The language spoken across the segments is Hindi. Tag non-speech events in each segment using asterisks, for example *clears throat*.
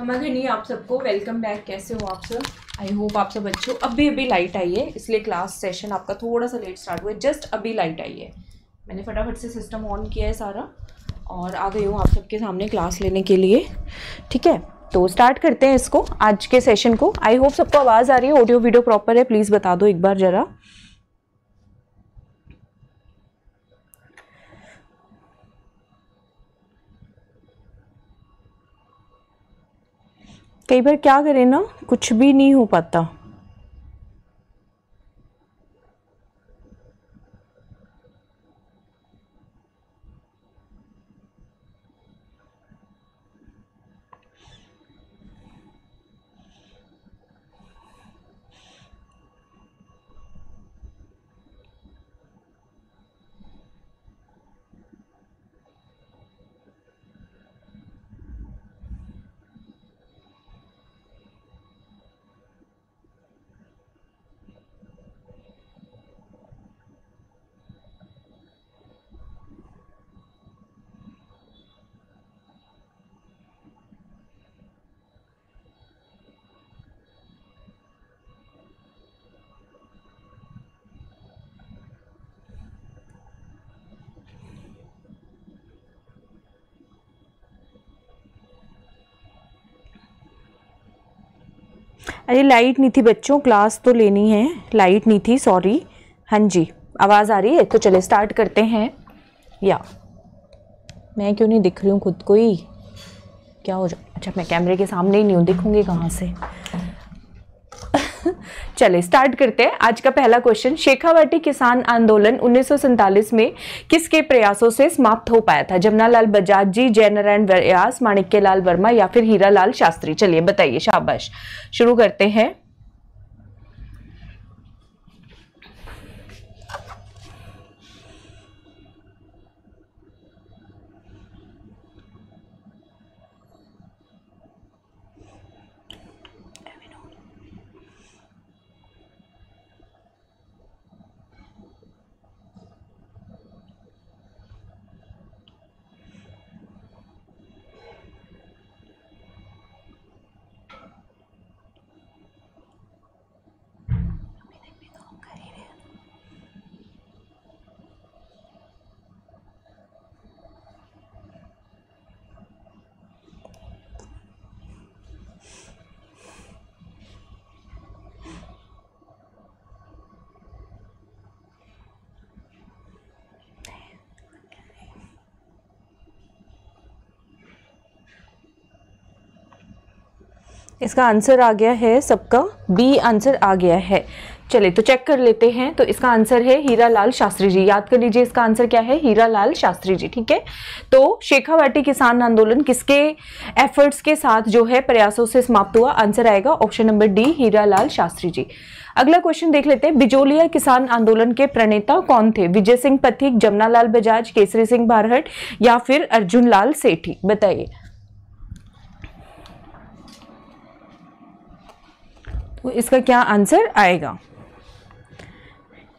खमाघनी नहीं आप सबको वेलकम बैक कैसे हो आप सब आई होप आप सब अच्छे हो अभी अभी लाइट आई है इसलिए क्लास सेशन आपका थोड़ा सा लेट स्टार्ट हुआ है जस्ट अभी लाइट आई है मैंने फटाफट से सिस्टम ऑन किया है सारा और आ गई हूँ आप सबके सामने क्लास लेने के लिए ठीक है तो स्टार्ट करते हैं इसको आज के सेशन को आई होप सबको आवाज़ आ रही है ऑडियो वीडियो प्रॉपर है प्लीज़ बता दो एक बार ज़रा कई बार क्या करें ना कुछ भी नहीं हो पाता अरे लाइट नहीं थी बच्चों क्लास तो लेनी है लाइट नहीं थी सॉरी हाँ जी आवाज़ आ रही है तो चले स्टार्ट करते हैं या मैं क्यों नहीं दिख रही हूँ खुद को ही क्या हो जा अच्छा मैं कैमरे के सामने ही नहीं हूँ दिखूँगी कहाँ से *laughs* चले स्टार्ट करते हैं आज का पहला क्वेश्चन शेखावाटी किसान आंदोलन उन्नीस में किसके प्रयासों से समाप्त हो पाया था जमुनालाल बजाज जी जयनारायण व्यास माणिक्यलाल वर्मा या फिर हीरा लाल शास्त्री चलिए बताइए शाबाश शुरू करते हैं इसका आंसर आ गया है सबका बी आंसर आ गया है चले तो चेक कर लेते हैं तो इसका आंसर है हीरा लाल शास्त्री जी याद कर लीजिए इसका आंसर क्या है हीरा लाल शास्त्री जी ठीक है तो शेखावाटी किसान आंदोलन किसके एफर्ट्स के साथ जो है प्रयासों से समाप्त हुआ आंसर आएगा option number D Hira Lal Shastri ji अगला क्वेश्चन देख लेते हैं बिजोलिया किसान आंदोलन के प्रणेता कौन थे विजय सिंह पथिक जमुना लाल बजाज केसरी सिंह बारहट या फिर अर्जुन लाल सेठी बताइए तो इसका क्या आंसर आएगा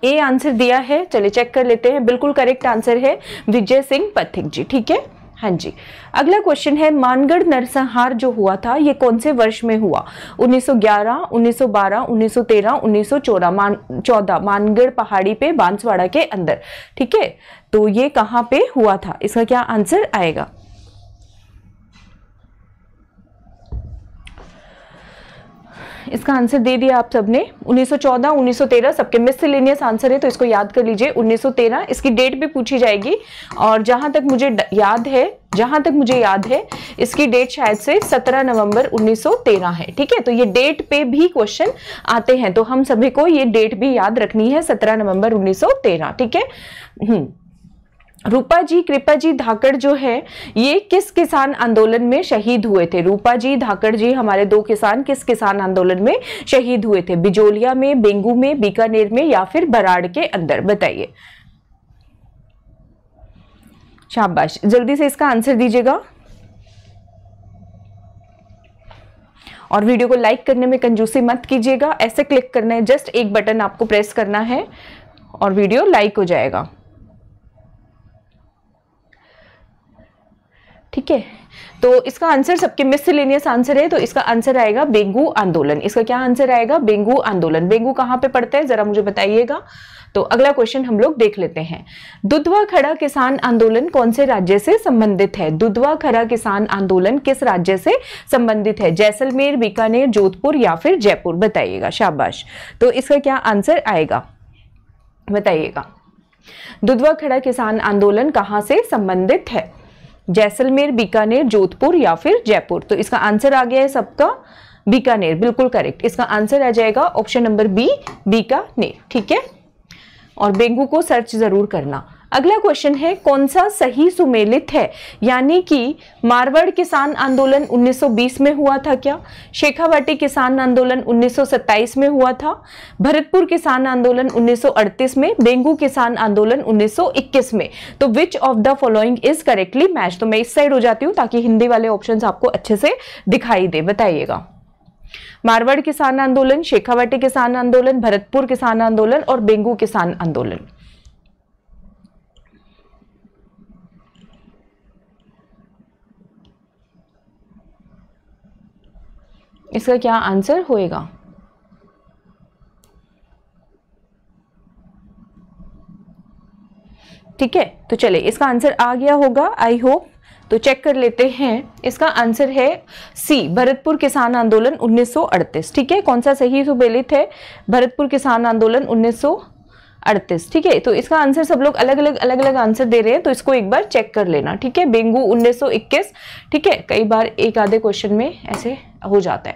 ए आंसर दिया है चलिए चेक कर लेते हैं बिल्कुल करेक्ट आंसर है विजय सिंह पथिक जी ठीक है हाँ जी अगला क्वेश्चन है मानगढ़ नरसंहार जो हुआ था ये कौन से वर्ष में हुआ 1911, 1912, 1913, 1914 मान चौदह मानगढ़ पहाड़ी पे बांसवाड़ा के अंदर ठीक है तो ये कहाँ पे हुआ था इसका क्या आंसर आएगा इसका आंसर दे दिया आप सबने 1914 1913 सबके मिसलिनियस आंसर है तो इसको याद कर लीजिए 1913 इसकी डेट भी पूछी जाएगी और जहाँ तक मुझे याद है जहाँ तक मुझे याद है इसकी डेट शायद से 17 नवंबर 1913 है ठीक है तो ये डेट पे भी क्वेश्चन आते हैं तो हम सभी को ये डेट भी याद रखनी है 17 नवंबर 1913 ठीक है हम्म रूपा जी कृपा जी धाकड़ जो है ये किस किसान आंदोलन में शहीद हुए थे रूपा जी धाकड़ जी हमारे दो किसान किस किसान आंदोलन में शहीद हुए थे बिजोलिया में बेंगू में बीकानेर में या फिर बराड़ के अंदर बताइए शाबाश जल्दी से इसका आंसर दीजिएगा और वीडियो को लाइक करने में कंजूसी मत कीजिएगा ऐसे क्लिक करना है जस्ट एक बटन आपको प्रेस करना है और वीडियो लाइक हो जाएगा ठीक है तो इसका आंसर सबके लेनियस आंसर है तो इसका आंसर आएगा बेंगू आंदोलन इसका क्या आंसर आएगा बेंगू आंदोलन बेंगू कहाँ पे पड़ता है जरा मुझे बताइएगा तो अगला क्वेश्चन हम लोग देख लेते हैं दुधवा खड़ा किसान आंदोलन कौन से राज्य से संबंधित है दुधवा खड़ा किसान आंदोलन किस राज्य से संबंधित है जैसलमेर बीकानेर जोधपुर या फिर जयपुर बताइएगा शाबाश तो इसका क्या आंसर आएगा बताइएगा दुधवा खड़ा किसान आंदोलन कहाँ से संबंधित है जैसलमेर बीकानेर जोधपुर या फिर जयपुर तो इसका आंसर आ गया है सबका बीकानेर बिल्कुल करेक्ट इसका आंसर आ जाएगा ऑप्शन नंबर बी बीकानेर ठीक है और बेंगू को सर्च जरूर करना अगला क्वेश्चन है कौन सा सही सुमेलित है यानी कि मारवाड़ किसान आंदोलन 1920 में हुआ था क्या शेखावाटी किसान आंदोलन 1927 में हुआ था भरतपुर किसान आंदोलन 1938 में बेंगू किसान आंदोलन 1921 में तो which of the following is correctly match तो मैं इस साइड हो जाती हूँ ताकि हिंदी वाले ऑप्शन आपको अच्छे से दिखाई दे बताइएगा मारवाड़ किसान आंदोलन शेखावाटी किसान आंदोलन भरतपुर किसान आंदोलन और बेंगू किसान आंदोलन इसका क्या आंसर होएगा ठीक है तो चले इसका आंसर आ गया होगा आई होप तो चेक कर लेते हैं इसका आंसर है सी भरतपुर किसान आंदोलन 1938 ठीक है कौन सा सही सुबेलित है भरतपुर किसान आंदोलन अड़तीस ठीक है तो इसका आंसर सब लोग अलग अलग अलग अलग आंसर दे रहे हैं तो इसको एक बार चेक कर लेना ठीक है बेंगू 1921 ठीक है कई बार एक आधे क्वेश्चन में ऐसे हो जाता है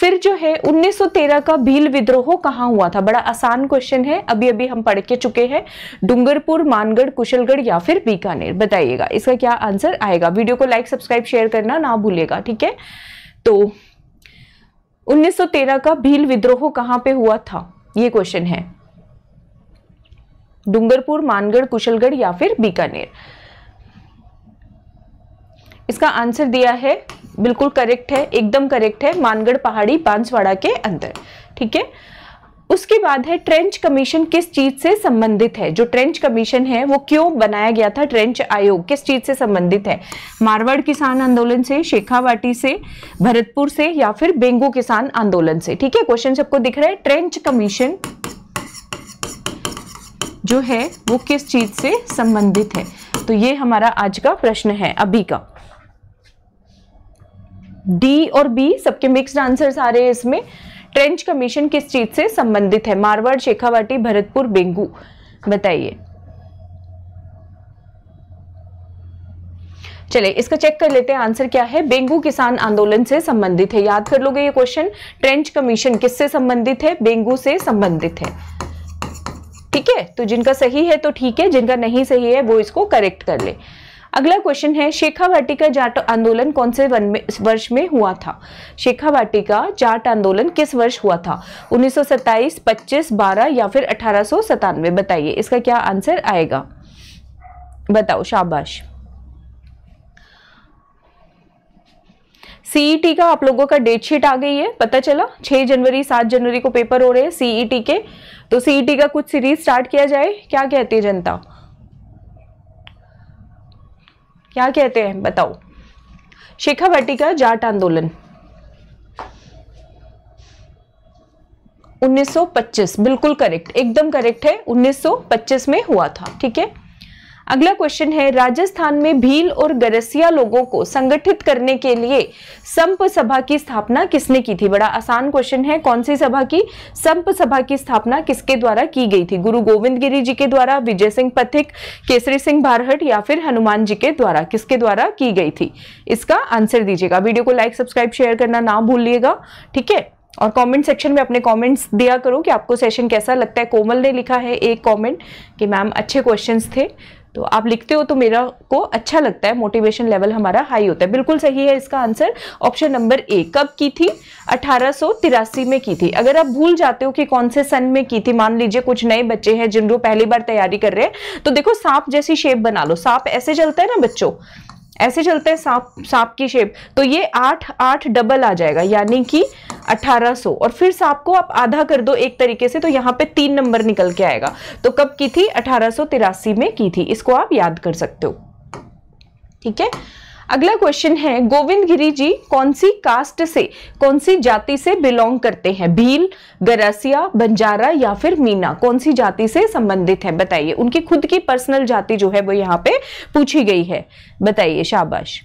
फिर जो है 1913 का भील विद्रोह कहाँ हुआ था बड़ा आसान क्वेश्चन है अभी अभी हम पढ़ के चुके हैं डूंगरपुर मानगढ़ कुशलगढ़ या फिर बीकानेर बताइएगा इसका क्या आंसर आएगा वीडियो को लाइक सब्सक्राइब शेयर करना ना भूलेगा ठीक है तो 1913 का भील विद्रोह कहाँ पे हुआ था ये क्वेश्चन है डूंगरपुर मानगढ़ कुशलगढ़ या फिर बीकानेर इसका आंसर दिया है बिल्कुल करेक्ट है एकदम करेक्ट है मानगढ़ पहाड़ी बांसवाड़ा के अंदर ठीक है उसके बाद है ट्रेंच कमीशन किस चीज से संबंधित है जो ट्रेंच कमीशन है वो क्यों बनाया गया था ट्रेंच आयोग किस चीज से संबंधित है मारवाड़ किसान आंदोलन से शेखावाटी से भरतपुर से या फिर बेंगू किसान आंदोलन से ठीक है क्वेश्चन सबको दिख रहा है ट्रेंच कमीशन जो है वो किस चीज़ से संबंधित है तो ये हमारा आज का प्रश्न है अभी का डी और बी सबके मिक्स्ड आंसर्स आ रहे हैं इसमें ट्रेंच कमीशन किस चीज़ से संबंधित है मारवाड़ शेखावाटी भरतपुर बेंगू बताइए चले इसका चेक कर लेते हैं आंसर क्या है बेंगू किसान आंदोलन से संबंधित है याद कर लोगे ये क्वेश्चन ट्रेंच कमीशन किससे संबंधित है बेंगू से संबंधित है है तो जिनका सही है तो ठीक है जिनका नहीं सही है वो इसको करेक्ट कर ले अगला क्वेश्चन है शेखा वाटिका जाट आंदोलन कौन से में, वर्ष में हुआ था शेखा वाटिका जाट आंदोलन किस वर्ष हुआ था 1927, 25, 12 या फिर अठारह बताइए इसका क्या आंसर आएगा बताओ शाबाश सीईटी e का आप लोगों का डेट शीट आ गई है पता चला 6 जनवरी 7 जनवरी को पेपर हो रहे हैं सीईटी e के तो सीईटी e का कुछ सीरीज स्टार्ट किया जाए क्या कहती है जनता क्या कहते हैं बताओ शेखा भाटी का जाट आंदोलन 1925 बिल्कुल करेक्ट एकदम करेक्ट है 1925 में हुआ था ठीक है अगला क्वेश्चन है राजस्थान में भील और गरसिया लोगों को संगठित करने के लिए संप सभा की स्थापना किसने की थी बड़ा आसान क्वेश्चन है कौन सी सभा की संप सभा की स्थापना किसके द्वारा की गई थी गुरु गोविंद गिरी जी के द्वारा विजय सिंह पथिक केसरी सिंह भारहट या फिर हनुमान जी के द्वारा किसके द्वारा की गई थी इसका आंसर दीजिएगा वीडियो को लाइक सब्सक्राइब शेयर करना ना भूलिएगा ठीक है और कमेंट सेक्शन में अपने कमेंट्स दिया करो कि आपको सेशन कैसा लगता है कोमल ने लिखा है एक कमेंट कि मैम अच्छे क्वेश्चंस थे तो आप लिखते हो तो मेरा को अच्छा लगता है मोटिवेशन लेवल हमारा हाई होता है बिल्कुल सही है इसका आंसर ऑप्शन नंबर ए कब की थी अठारह में की थी अगर आप भूल जाते हो कि कौन से सन में की थी मान लीजिए कुछ नए बच्चे हैं जिन लोग पहली बार तैयारी कर रहे हैं तो देखो सांप जैसी शेप बना लो सांप ऐसे चलता है ना बच्चों ऐसे चलते हैं सांप सांप की शेप तो ये आठ आठ डबल आ जाएगा यानी कि 1800 और फिर सांप को आप आधा कर दो एक तरीके से तो यहाँ पे तीन नंबर निकल के आएगा तो कब की थी अठारह में की थी इसको आप याद कर सकते हो ठीक है अगला क्वेश्चन है गोविंद गिरी जी कौन सी कास्ट से कौन सी जाति से बिलोंग करते हैं भील गरासिया बंजारा या फिर मीना कौन सी जाति से संबंधित है बताइए उनकी खुद की पर्सनल जाति जो है वो यहाँ पे पूछी गई है बताइए शाबाश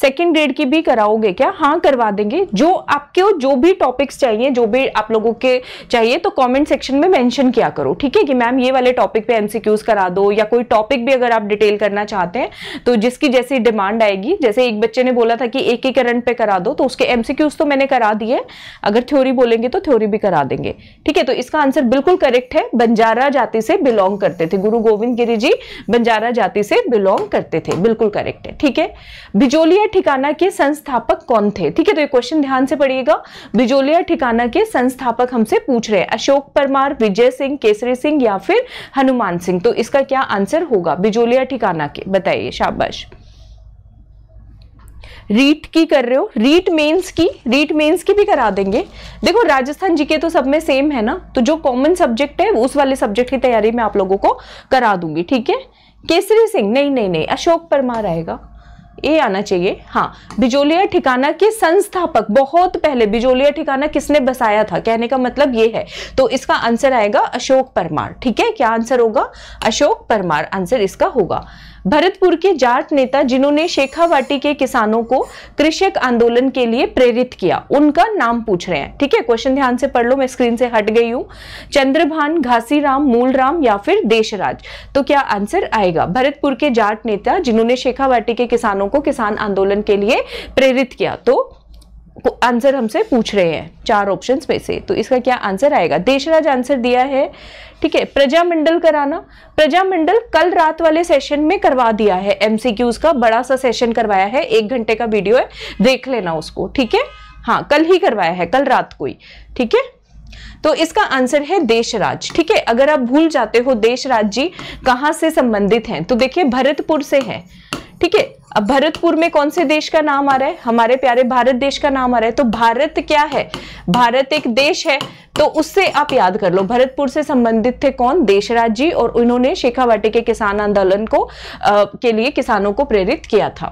सेकेंड ग्रेड की भी कराओगे क्या हाँ करवा देंगे जो आपके जो भी टॉपिक्स चाहिए जो भी आप लोगों के चाहिए तो कॉमेंट सेक्शन में मैंशन किया करो ठीक है कि मैम ये वाले टॉपिक पे एमसीक्यूज करा दो या कोई टॉपिक भी अगर आप डिटेल करना चाहते हैं तो जिसकी जैसी डिमांड आएगी जैसे एक बच्चे ने बोला था कि एक ही करंट पे करा दो तो उसके एमसीक्यूज तो मैंने करा दिए अगर थ्योरी बोलेंगे तो थ्योरी भी करा देंगे ठीक है तो इसका आंसर बिल्कुल करेक्ट है बंजारा जाति से बिलोंग करते थे गुरु गोविंद गिरी जी बंजारा जाति से बिलोंग करते थे बिल्कुल करेक्ट है ठीक है बिजोलिया बिजोलिया ठिकाना के संस्थापक कौन थे ठीक है तो ये क्वेश्चन ध्यान से पढ़िएगा बिजोलिया ठिकाना के संस्थापक हमसे पूछ रहे हैं अशोक परमार विजय सिंह केसरी सिंह या फिर हनुमान सिंह तो इसका क्या आंसर होगा बिजोलिया ठिकाना के बताइए शाबाश रीट की कर रहे हो रीट मेंस की रीट मेंस की भी करा देंगे देखो राजस्थान जीके तो सब में सेम है ना तो जो कॉमन सब्जेक्ट है उस वाले सब्जेक्ट की तैयारी मैं आप लोगों को करा दूंगी ठीक है केसरी सिंह नहीं नहीं नहीं अशोक परमार आएगा ए आना चाहिए हाँ बिजोलिया ठिकाना के संस्थापक बहुत पहले बिजोलिया ठिकाना किसने बसाया था कहने का मतलब ये है तो इसका आंसर आएगा अशोक परमार ठीक है क्या आंसर होगा अशोक परमार आंसर इसका होगा भरतपुर के जाट नेता जिन्होंने शेखावाटी के किसानों को कृषक आंदोलन के लिए प्रेरित किया उनका नाम पूछ रहे हैं ठीक है क्वेश्चन ध्यान से पढ़ लो मैं स्क्रीन से हट गई हूँ चंद्रभान घासीराम मूलराम या फिर देशराज तो क्या आंसर आएगा भरतपुर के जाट नेता जिन्होंने शेखावाटी के किसानों को किसान आंदोलन के लिए प्रेरित किया तो आंसर हमसे पूछ रहे हैं चार ऑप्शंस में से तो इसका क्या आंसर आएगा देशराज आंसर दिया है ठीक है प्रजा मंडल कराना प्रजा मंडल कल रात वाले सेशन में करवा दिया है एमसीक्यूज का बड़ा सा सेशन करवाया है एक घंटे का वीडियो है देख लेना उसको ठीक है हाँ कल ही करवाया है कल रात को ही ठीक है तो इसका आंसर है देशराज ठीक है अगर आप भूल जाते हो देशराज जी कहां से संबंधित हैं तो देखिए भरतपुर से हैं ठीक है अब भरतपुर में कौन से देश का नाम आ रहा है हमारे प्यारे भारत देश का नाम आ रहा है तो भारत क्या है भारत एक देश है तो उससे आप याद कर लो भरतपुर से संबंधित थे कौन देशराज जी और उन्होंने शेखावाटी के किसान आंदोलन को आ, के लिए किसानों को प्रेरित किया था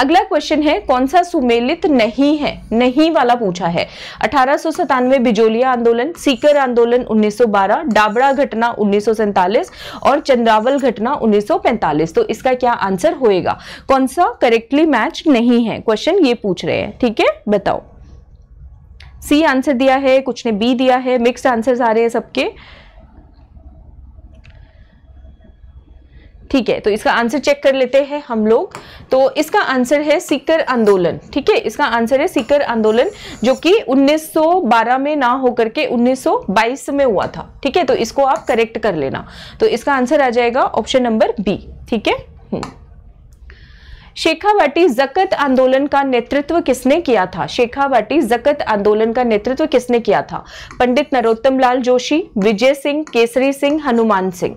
अगला क्वेश्चन है कौन सा सुमेलित नहीं है नहीं वाला पूछा है अठारह बिजोलिया आंदोलन सीकर आंदोलन उन्नीस डाबड़ा घटना उन्नीस और चंद्रावल घटना उन्नीस तो इसका क्या आंसर होएगा कौन सा करेक्टली मैच नहीं है क्वेश्चन ये पूछ रहे हैं ठीक है बताओ सी आंसर दिया है कुछ ने बी दिया है मिक्स आंसर आ रहे हैं सबके ठीक है तो इसका आंसर चेक कर लेते हैं हम लोग तो इसका आंसर है सिकर आंदोलन ठीक है इसका आंसर है सिकर आंदोलन जो कि 1912 में ना होकर के 1922 में हुआ था ठीक है तो इसको आप करेक्ट कर लेना तो इसका आंसर आ जाएगा ऑप्शन नंबर बी ठीक है हम्म। शेखावाटी जकत आंदोलन का नेतृत्व किसने किया था शेखावाटी जकत आंदोलन का नेतृत्व किसने किया था पंडित नरोत्तम लाल जोशी विजय सिंह केसरी सिंह हनुमान सिंह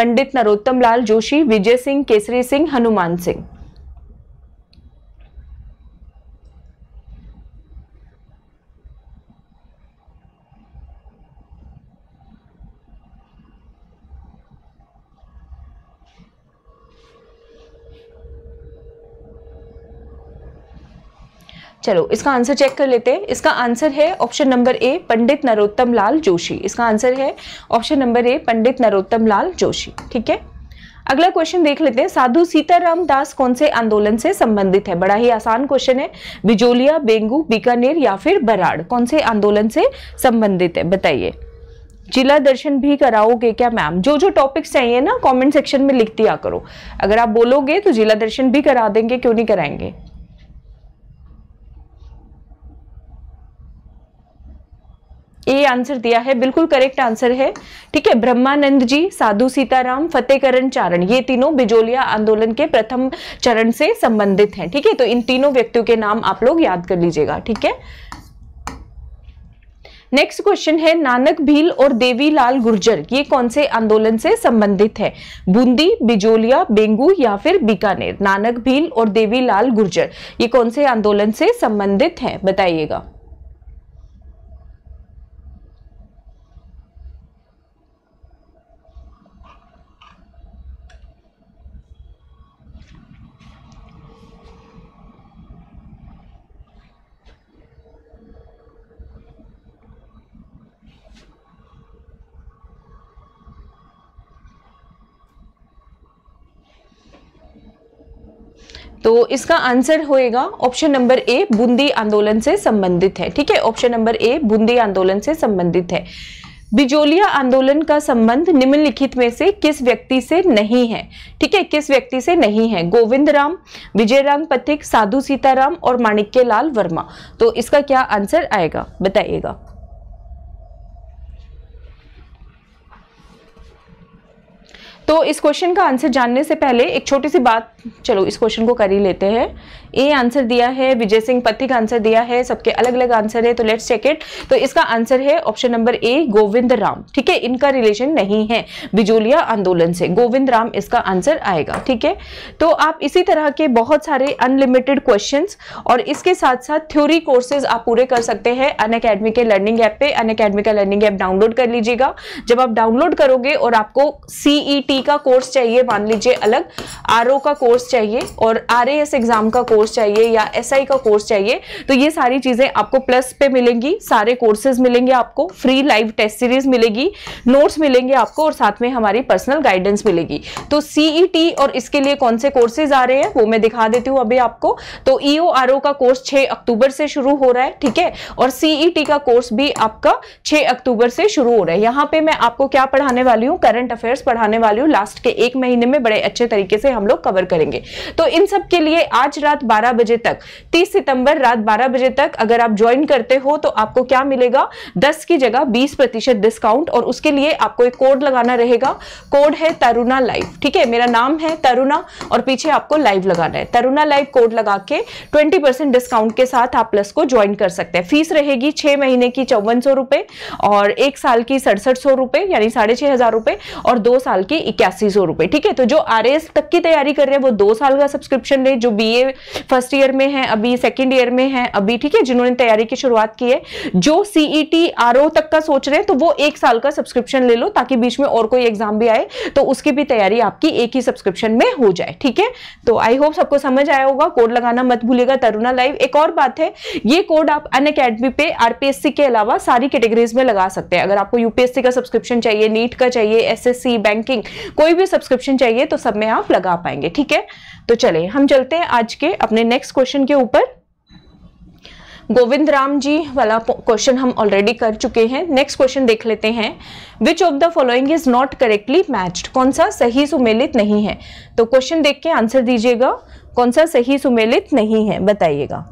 पंडित नरोत्तम लाल जोशी विजय सिंह केसरी सिंह हनुमान सिंह चलो इसका आंसर चेक कर लेते हैं इसका आंसर है option number A Pandit Narottam Lal Joshi इसका आंसर है option number A Pandit Narottam Lal Joshi ठीक है अगला क्वेश्चन देख लेते हैं साधु सीताराम दास कौन से आंदोलन से संबंधित है बड़ा ही आसान क्वेश्चन है बिजोलिया बेंगू बीकानेर या फिर बराड़ कौन से आंदोलन से संबंधित है बताइए जिला दर्शन भी कराओगे क्या मैम जो जो टॉपिक्स चाहिए ना कमेंट सेक्शन में लिख दिया करो अगर आप बोलोगे तो जिला दर्शन भी करा देंगे क्यों नहीं कराएंगे ए आंसर दिया है बिल्कुल करेक्ट आंसर है ठीक है ब्रह्मानंद जी साधु सीताराम फतेहकरण चारण ये तीनों बिजोलिया आंदोलन के प्रथम चरण से संबंधित हैं ठीक है तो इन तीनों व्यक्तियों के नाम आप लोग याद कर लीजिएगा ठीक है नेक्स्ट क्वेश्चन है नानक भील और देवीलाल गुर्जर ये कौन से आंदोलन से संबंधित है बूंदी बिजोलिया बेंगू या फिर बीकानेर नानक भील और देवीलाल गुर्जर ये कौन से आंदोलन से संबंधित है बताइएगा तो इसका आंसर होएगा ऑप्शन नंबर ए बूंदी आंदोलन से संबंधित है ठीक है ऑप्शन नंबर ए बूंदी आंदोलन से संबंधित है बिजोलिया आंदोलन का संबंध निम्नलिखित में से किस व्यक्ति से नहीं है ठीक है किस व्यक्ति से नहीं है गोविंद राम विजय राम पथिक साधु सीताराम और माणिक्य लाल वर्मा तो इसका क्या आंसर आएगा बताइएगा तो इस क्वेश्चन का आंसर जानने से पहले एक छोटी सी बात चलो इस क्वेश्चन को कर ही लेते हैं ए आंसर दिया है विजय सिंह पति का आंसर दिया है सबके अलग अलग आंसर है तो लेट्स चेक इट तो इसका आंसर है option number A Govind Ram ठीक है इनका रिलेशन नहीं है बिजोलिया आंदोलन से गोविंद राम इसका आंसर आएगा ठीक है तो आप इसी तरह के बहुत सारे अनलिमिटेड क्वेश्चन और इसके साथ साथ थ्योरी कोर्सेज आप पूरे कर सकते हैं अन अकेडमी के लर्निंग ऐप पे अन अकेडमी का लर्निंग ऐप डाउनलोड कर लीजिएगा जब आप डाउनलोड करोगे और आपको सीई टी का कोर्स चाहिए मान लीजिए अलग आर का कोर्स चाहिए और आर एग्जाम का कोर्स चाहिए या एस SI का कोर्स चाहिए तो ये सारी चीज़ें आपको प्लस पे मिलेंगी सारे कोर्सेज मिलेंगे आपको फ्री लाइव टेस्ट सीरीज मिलेगी नोट्स मिलेंगे आपको और साथ में हमारी पर्सनल गाइडेंस मिलेगी तो सीईटी e और इसके लिए कौन से कोर्सेज आ रहे हैं वो मैं दिखा देती हूँ अभी आपको तो ई e का कोर्स छः अक्टूबर से शुरू हो रहा है ठीक है और सीईटी e का कोर्स भी आपका 6 अक्टूबर से शुरू हो रहा है यहाँ पे मैं आपको क्या पढ़ाने वाली हूँ करंट अफेयर्स पढ़ाने वाली हूँ लास्ट के एक महीने में बड़े अच्छे तरीके से हम लोग कवर करेंगे तो इन सब के लिए आज रात बारह बजे तक तीस सितंबर रात बारह बजे तक अगर आप ज्वाइन करते हो तो आपको क्या मिलेगा दस की जगह बीस प्रतिशत डिस्काउंट और उसके लिए आपको एक कोड लगाना रहेगा कोड है तरुणा लाइव ठीक है मेरा नाम है तरुणा और पीछे आपको लाइव लगाना है तरुणा लाइव कोड लगा के ट्वेंटी परसेंट डिस्काउंट के साथ आप प्लस को ज्वाइन कर सकते हैं फीस रहेगी छह महीने की चौवन और एक साल की सड़सठ सौ रुपए यानी साढ़े छह हजार रुपए और दो साल की इक्यासी सौ रुपए ठीक है तो जो आर तक की तैयारी कर रहे हैं वो दो साल का सब्सक्रिप्शन ले जो बी फर्स्ट ईयर में है अभी सेकेंड ईयर में है अभी ठीक है जिन्होंने तैयारी की शुरुआत की है जो सीईटी आर e तक का सोच रहे हैं तो वो एक साल का सब्सक्रिप्शन ले लो ताकि बीच में और कोई एग्जाम भी आए तो उसकी भी तैयारी आपकी एक ही सब्सक्रिप्शन में हो जाए ठीक है तो आई होप सबको समझ आया होगा कोड लगाना मत भूलेगा तरुणा लाइव एक और बात है ये कोड आप अन अकेडमी पे आरपीएससी के अलावा सारी कैटेगरीज में लगा सकते हैं अगर आपको यूपीएससी का सब्सक्रिप्शन चाहिए नीट का चाहिए एसएससी बैंकिंग कोई भी सब्सक्रिप्शन चाहिए तो सब में आप लगा पाएंगे ठीक है तो चले हम चलते हैं आज के अपने नेक्स्ट क्वेश्चन के ऊपर गोविंद राम जी वाला क्वेश्चन हम ऑलरेडी कर चुके हैं नेक्स्ट क्वेश्चन देख लेते हैं which of the following is not correctly matched कौन सा सही सुमेलित नहीं है तो क्वेश्चन देख के आंसर दीजिएगा कौन सा सही सुमेलित नहीं है बताइएगा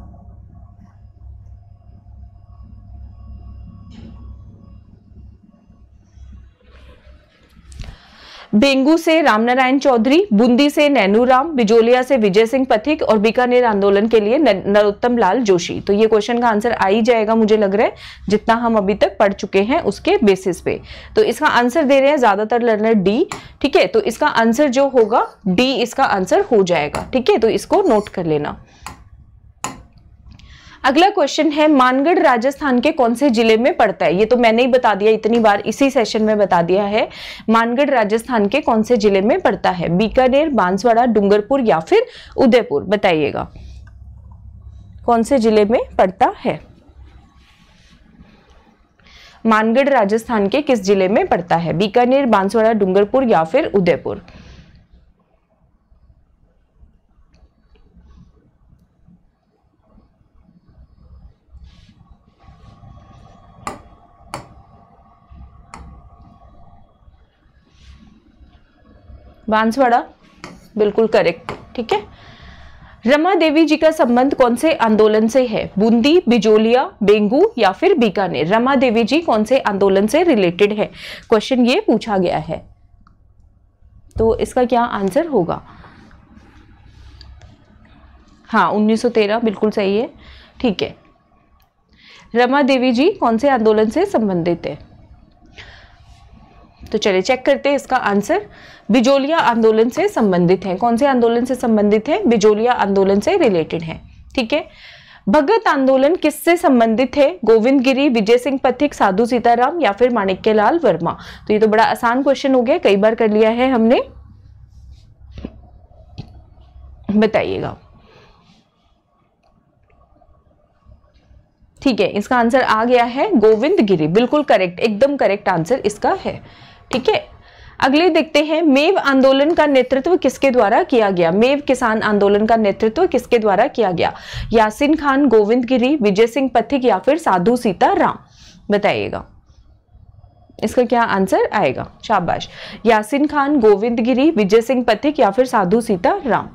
बेंगू से रामनारायण चौधरी बूंदी से नैनू राम बिजोलिया से विजय सिंह पथिक और बीकानेर आंदोलन के लिए नरोत्तम लाल जोशी तो ये क्वेश्चन का आंसर आ ही जाएगा मुझे लग रहा है जितना हम अभी तक पढ़ चुके हैं उसके बेसिस पे तो इसका आंसर दे रहे हैं ज्यादातर लर्नर डी ठीक है तो इसका आंसर जो होगा डी इसका आंसर हो जाएगा ठीक है तो इसको नोट कर लेना अगला क्वेश्चन है मानगढ़ राजस्थान के कौन से जिले में पड़ता है ये तो मैंने ही बता दिया इतनी बार इसी सेशन में बता दिया है मानगढ़ राजस्थान के कौन से जिले में पड़ता है बीकानेर बांसवाड़ा डूंगरपुर या फिर उदयपुर बताइएगा कौन से जिले में पड़ता है मानगढ़ राजस्थान के किस जिले में पड़ता है बीकानेर बांसवाड़ा डूंगरपुर या फिर उदयपुर बांसवाड़ा बिल्कुल करेक्ट ठीक है रमा देवी जी का संबंध कौन से आंदोलन से है बूंदी बिजोलिया बेंगू या फिर बीकानेर रमा देवी जी कौन से आंदोलन से रिलेटेड है क्वेश्चन ये पूछा गया है तो इसका क्या आंसर होगा हाँ 1913 बिल्कुल सही है ठीक है रमा देवी जी कौन से आंदोलन से संबंधित है तो चलिए चेक करते हैं इसका आंसर बिजोलिया आंदोलन से संबंधित है कौन से आंदोलन से संबंधित है बिजोलिया आंदोलन से रिलेटेड है ठीक है भगत आंदोलन किससे संबंधित है गोविंद गिरी विजय सिंह पथिक साधु सीताराम या फिर माणिक्यलाल वर्मा तो ये तो बड़ा आसान क्वेश्चन हो गया कई बार कर लिया है हमने बताइएगा ठीक है इसका आंसर आ गया है गोविंद गिरी बिल्कुल करेक्ट एकदम करेक्ट आंसर इसका है ठीक है अगले देखते हैं मेव आंदोलन का नेतृत्व किसके द्वारा किया गया मेव किसान आंदोलन का नेतृत्व किसके द्वारा किया गया यासिन खान गोविंद गिरी विजय सिंह पथिक या फिर साधु सीता राम बताइएगा इसका क्या आंसर आएगा शाबाश यासिन खान गोविंद गिरी विजय सिंह पथिक या फिर साधु सीता राम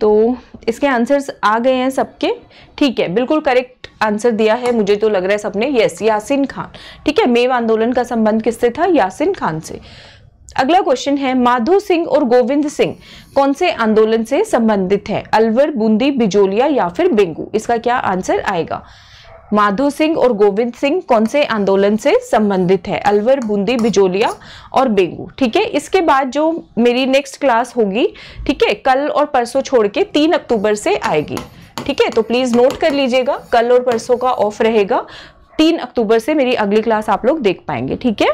तो इसके आंसर्स आ गए हैं सबके ठीक है बिल्कुल करेक्ट आंसर दिया है मुझे तो लग रहा है सबने यस यासिन खान ठीक है मेव आंदोलन का संबंध किससे था यासिन खान से अगला क्वेश्चन है माधो सिंह और गोविंद सिंह कौन से आंदोलन से संबंधित है अलवर बूंदी बिजोलिया या फिर बेंगू इसका क्या आंसर आएगा माधो सिंह और गोविंद सिंह कौन से आंदोलन से संबंधित है अलवर बूंदी बिजोलिया और बेंगू ठीक है इसके बाद जो मेरी नेक्स्ट क्लास होगी ठीक है कल और परसों छोड़ के तीन अक्टूबर से आएगी ठीक है तो प्लीज़ नोट कर लीजिएगा कल और परसों का ऑफ रहेगा तीन अक्टूबर से मेरी अगली क्लास आप लोग देख पाएंगे ठीक है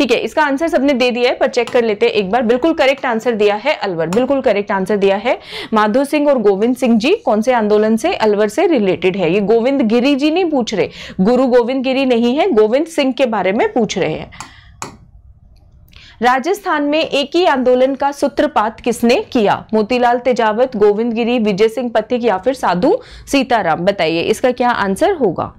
ठीक है इसका आंसर सबने दे दिया है पर चेक कर लेते हैं एक बार बिल्कुल करेक्ट आंसर दिया है अलवर बिल्कुल करेक्ट आंसर दिया है माधो सिंह और गोविंद सिंह जी कौन से आंदोलन से अलवर से रिलेटेड है ये गोविंद गिरी जी नहीं पूछ रहे गुरु गोविंद गिरी नहीं है गोविंद सिंह के बारे में पूछ रहे हैं राजस्थान में एक ही आंदोलन का सूत्रपात किसने किया मोतीलाल तेजावत गोविंद गिरी विजय सिंह पथिक या फिर साधु सीताराम बताइए इसका क्या आंसर होगा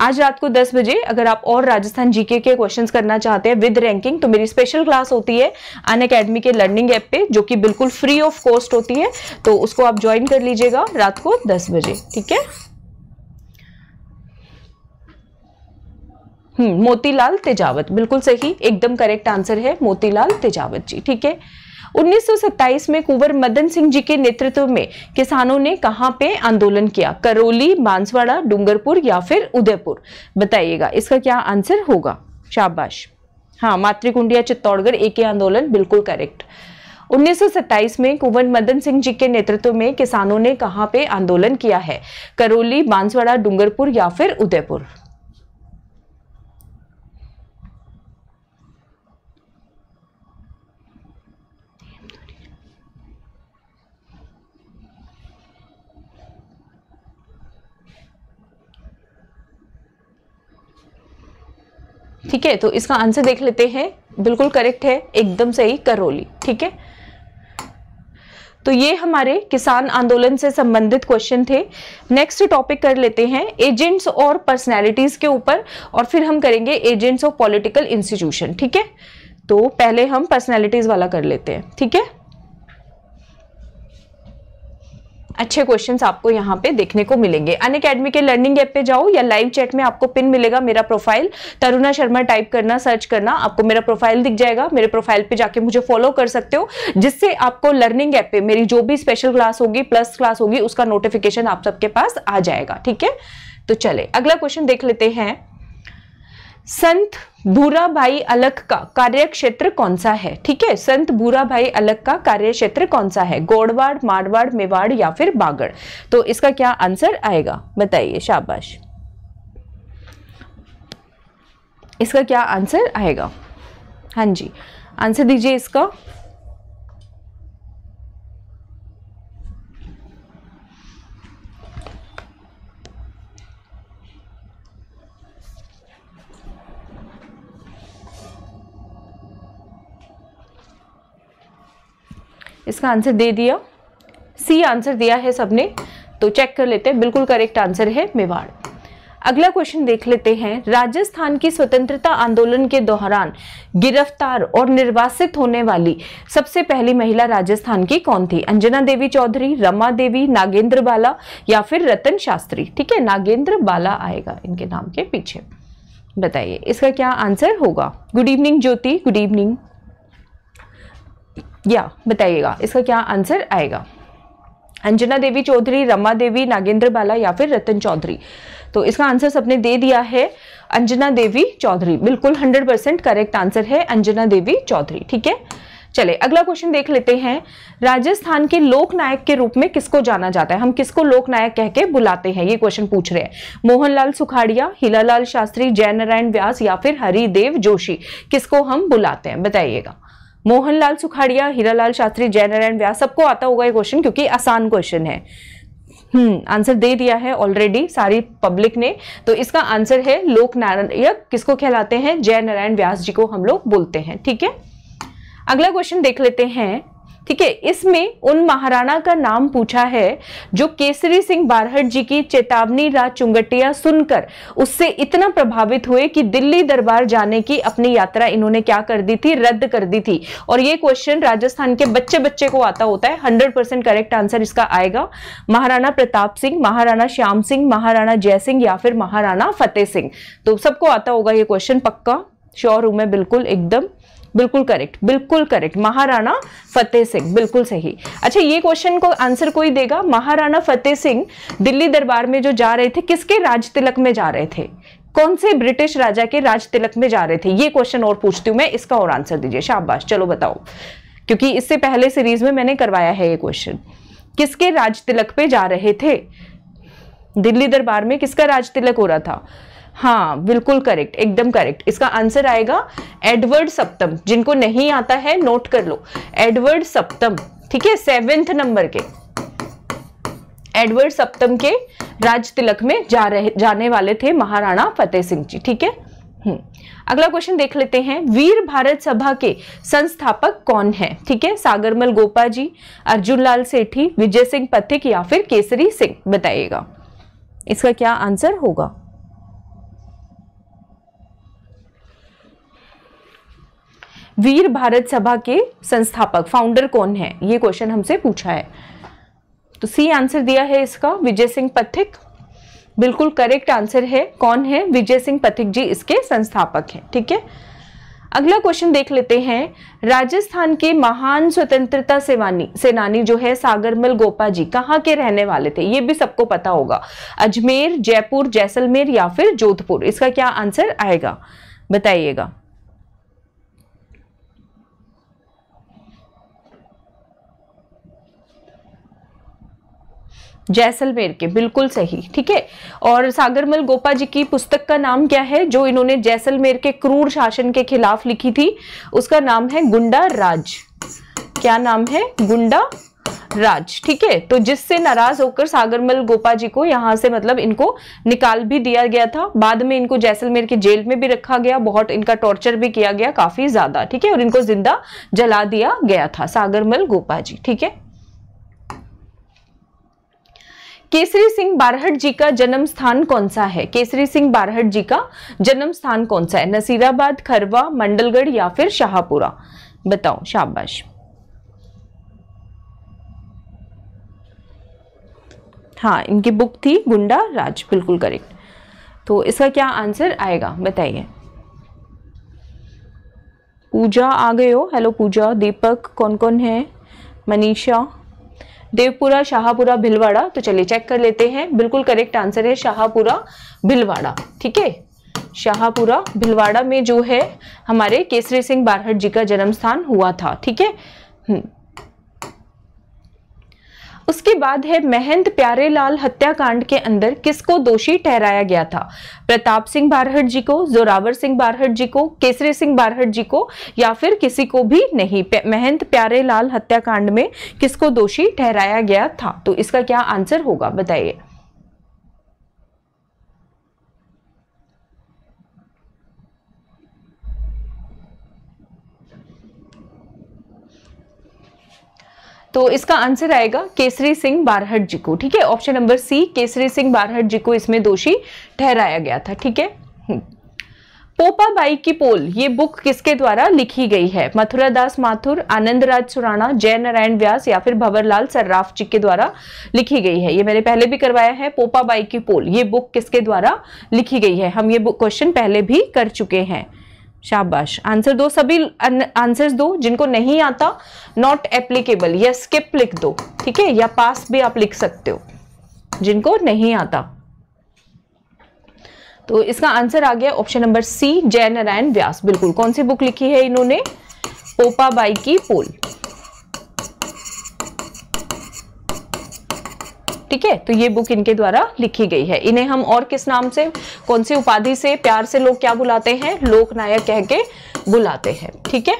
आज रात को दस बजे अगर आप और राजस्थान जीके के क्वेश्चन करना चाहते हैं विद रैंकिंग तो मेरी स्पेशल क्लास होती है अन अकेडमी के लर्निंग ऐप पे जो कि बिल्कुल फ्री ऑफ कॉस्ट होती है तो उसको आप ज्वाइन कर लीजिएगा रात को दस बजे ठीक है हम्म, मोतीलाल तेजावत बिल्कुल सही एकदम करेक्ट आंसर है मोतीलाल तेजावत जी ठीक है 1927 में कुंवर मदन सिंह जी के नेतृत्व में किसानों ने कहाँ पे आंदोलन किया करौली बांसवाड़ा डूंगरपुर या फिर उदयपुर बताइएगा इसका क्या आंसर होगा शाबाश हाँ मातृकुंडिया चित्तौड़गढ़ एक आंदोलन बिल्कुल करेक्ट 1927 में कुंवर मदन सिंह जी के नेतृत्व में किसानों ने कहाँ पे आंदोलन किया है करौली बांसवाड़ा डूंगरपुर या फिर उदयपुर ठीक है तो इसका आंसर देख लेते हैं बिल्कुल करेक्ट है एकदम सही करोली ठीक है तो ये हमारे किसान आंदोलन से संबंधित क्वेश्चन थे नेक्स्ट टॉपिक कर लेते हैं एजेंट्स और पर्सनैलिटीज के ऊपर और फिर हम करेंगे एजेंट्स ऑफ पॉलिटिकल इंस्टीट्यूशन ठीक है तो पहले हम पर्सनैलिटीज वाला कर लेते हैं ठीक है अच्छे क्वेश्चन आपको यहाँ पे देखने को मिलेंगे अन के लर्निंग ऐप पे जाओ या लाइव चैट में आपको पिन मिलेगा मेरा प्रोफाइल तरुणा शर्मा टाइप करना सर्च करना आपको मेरा प्रोफाइल दिख जाएगा मेरे प्रोफाइल पे जाके मुझे फॉलो कर सकते हो जिससे आपको लर्निंग ऐप पे मेरी जो भी स्पेशल क्लास होगी प्लस क्लास होगी उसका नोटिफिकेशन आप सबके पास आ जाएगा ठीक है तो चले अगला क्वेश्चन देख लेते हैं संत भूरा भाई अलग का कार्य क्षेत्र कौन सा है ठीक है संत भूरा भाई अलख का कार्य क्षेत्र कौन सा है गोड़वाड़ मारवाड़ मेवाड़ या फिर बागड़ तो इसका क्या आंसर आएगा बताइए शाबाश इसका क्या आंसर आएगा हाँ जी आंसर दीजिए इसका इसका आंसर दे दिया सी आंसर दिया है सबने तो चेक कर लेते हैं बिल्कुल करेक्ट आंसर है मेवाड़ अगला क्वेश्चन देख लेते हैं राजस्थान की स्वतंत्रता आंदोलन के दौरान गिरफ्तार और निर्वासित होने वाली सबसे पहली महिला राजस्थान की कौन थी अंजना देवी चौधरी रमा देवी नागेंद्र बाला या फिर रतन शास्त्री ठीक है नागेंद्र बाला आएगा इनके नाम के पीछे बताइए इसका क्या आंसर होगा good evening Jyoti good evening या बताइएगा इसका क्या आंसर आएगा अंजना देवी चौधरी रमा देवी नागेंद्र बाला या फिर रतन चौधरी तो इसका आंसर सबने दे दिया है अंजना देवी चौधरी बिल्कुल 100 परसेंट करेक्ट आंसर है अंजना देवी चौधरी ठीक है चले अगला क्वेश्चन देख लेते हैं राजस्थान के लोक नायक के रूप में किसको जाना जाता है हम किसको लोक नायक कह के बुलाते हैं ये क्वेश्चन पूछ रहे हैं मोहनलाल सुखाड़िया हीलालाल शास्त्री जय नारायण व्यास या फिर हरिदेव जोशी किसको हम बुलाते हैं बताइएगा मोहनलाल सुखाड़िया हीरालाल शास्त्री जयनारायण व्यास सबको आता होगा ये क्वेश्चन क्योंकि आसान क्वेश्चन है हम्म आंसर दे दिया है ऑलरेडी सारी पब्लिक ने तो इसका आंसर है लोक नारायण किसको कहलाते हैं जय नारायण व्यास जी को हम लोग बोलते हैं ठीक है अगला क्वेश्चन देख लेते हैं ठीक है इसमें उन महाराणा का नाम पूछा है जो केसरी सिंह बारहट जी की चेतावनी राज चुंगटिया सुनकर उससे इतना प्रभावित हुए कि दिल्ली दरबार जाने की अपनी यात्रा इन्होंने क्या कर दी थी रद्द कर दी थी और ये क्वेश्चन राजस्थान के बच्चे बच्चे को आता होता है हंड्रेड परसेंट करेक्ट आंसर इसका आएगा महाराणा प्रताप सिंह महाराणा श्याम सिंह महाराणा जय सिंह या फिर महाराणा फतेह सिंह तो सबको आता होगा ये क्वेश्चन पक्का श्योर हूं मैं बिल्कुल एकदम बिल्कुल करेक्ट बिल्कुल करेक्ट महाराणा फतेह सिंह बिल्कुल सही अच्छा ये क्वेश्चन को आंसर कोई देगा महाराणा फतेह सिंह दिल्ली दरबार में जो जा रहे थे किसके राज तिलक में जा रहे थे कौन से ब्रिटिश राजा के राज तिलक में जा रहे थे ये क्वेश्चन और पूछती हूँ मैं इसका और आंसर दीजिए शाबाश चलो बताओ क्योंकि इससे पहले सीरीज में मैंने करवाया है ये क्वेश्चन किसके राज तिलक पे जा रहे थे दिल्ली दरबार में किसका राज तिलक हो रहा था हाँ बिल्कुल करेक्ट एकदम करेक्ट इसका आंसर आएगा एडवर्ड सप्तम जिनको नहीं आता है नोट कर लो एडवर्ड सप्तम ठीक है सेवेंथ नंबर के एडवर्ड सप्तम के राज तिलक में जा रहे जाने वाले थे महाराणा फतेह सिंह जी ठीक है हम्म. अगला क्वेश्चन देख लेते हैं वीर भारत सभा के संस्थापक कौन है ठीक है सागरमल गोपा जी अर्जुन लाल सेठी विजय सिंह पथिक या फिर केसरी सिंह बताइएगा इसका क्या आंसर होगा वीर भारत सभा के संस्थापक फाउंडर कौन है ये क्वेश्चन हमसे पूछा है तो सी आंसर दिया है इसका विजय सिंह पथिक बिल्कुल करेक्ट आंसर है कौन है विजय सिंह पथिक जी इसके संस्थापक हैं ठीक है थीके? अगला क्वेश्चन देख लेते हैं राजस्थान के महान स्वतंत्रता सेवानी सेनानी जो है सागरमल गोपा जी कहाँ के रहने वाले थे ये भी सबको पता होगा अजमेर जयपुर जैसलमेर या फिर जोधपुर इसका क्या आंसर आएगा बताइएगा जैसलमेर के बिल्कुल सही ठीक है और सागरमल गोपा जी की पुस्तक का नाम क्या है जो इन्होंने जैसलमेर के क्रूर शासन के खिलाफ लिखी थी उसका नाम है गुंडा राज क्या नाम है गुंडा राज ठीक है तो जिससे नाराज होकर सागरमल गोपा जी को यहाँ से मतलब इनको निकाल भी दिया गया था बाद में इनको जैसलमेर के जेल में भी रखा गया बहुत इनका टॉर्चर भी किया गया काफी ज्यादा ठीक है और इनको जिंदा जला दिया गया था सागरमल गोपा जी ठीक है केसरी सिंह बारहट जी का जन्म स्थान कौन सा है केसरी सिंह बारहट जी का जन्म स्थान कौन सा है नसीराबाद खरवा मंडलगढ़ या फिर शाहपुरा बताओ शाबाश हाँ इनकी बुक थी गुंडा राज बिल्कुल करेक्ट तो इसका क्या आंसर आएगा बताइए पूजा आ गए हो हेलो पूजा दीपक कौन कौन है मनीषा देवपुरा शाहपुरा भिलवाड़ा तो चलिए चेक कर लेते हैं बिल्कुल करेक्ट आंसर है शाहपुरा भिलवाड़ा ठीक है शाहपुरा भिलवाड़ा में जो है हमारे केसरी सिंह बारहट जी का जन्म स्थान हुआ था ठीक है हम्म, उसके बाद है महंत प्यारे लाल हत्याकांड के अंदर किसको दोषी ठहराया गया था प्रताप सिंह बारहट जी को जोरावर सिंह बारहट जी को केसरी सिंह बारहट जी को या फिर किसी को भी नहीं महंत प्यारे लाल हत्याकांड में किसको दोषी ठहराया गया था तो इसका क्या आंसर होगा बताइए तो इसका आंसर आएगा केसरी सिंह बारहट जी को ठीक है option number C Kesari Singh Barhat ji को इसमें दोषी ठहराया गया था ठीक है हम्म। पोपा बाई की पोल ये बुक किसके द्वारा लिखी गई है मथुरा दास माथुर आनंद राज सुराना जय नारायण व्यास या फिर भंवरलाल सर्राफ जी के द्वारा लिखी गई है ये मैंने पहले भी करवाया है पोपा बाई की पोल ये बुक किसके द्वारा लिखी गई है हम ये क्वेश्चन पहले भी कर चुके हैं शाबाश आंसर दो सभी आंसर्स दो जिनको नहीं आता नॉट एप्लीकेबल या स्किप लिख दो ठीक है या पास भी आप लिख सकते हो जिनको नहीं आता तो इसका आंसर आ गया ऑप्शन नंबर सी जय नारायण व्यास बिल्कुल कौन सी बुक लिखी है इन्होंने पोपाबाई की पोल ठीक है तो ये बुक इनके द्वारा लिखी गई है इन्हें हम और किस नाम से कौन सी उपाधि से प्यार से लोग क्या बुलाते हैं लोकनायक कह के बुलाते हैं ठीक है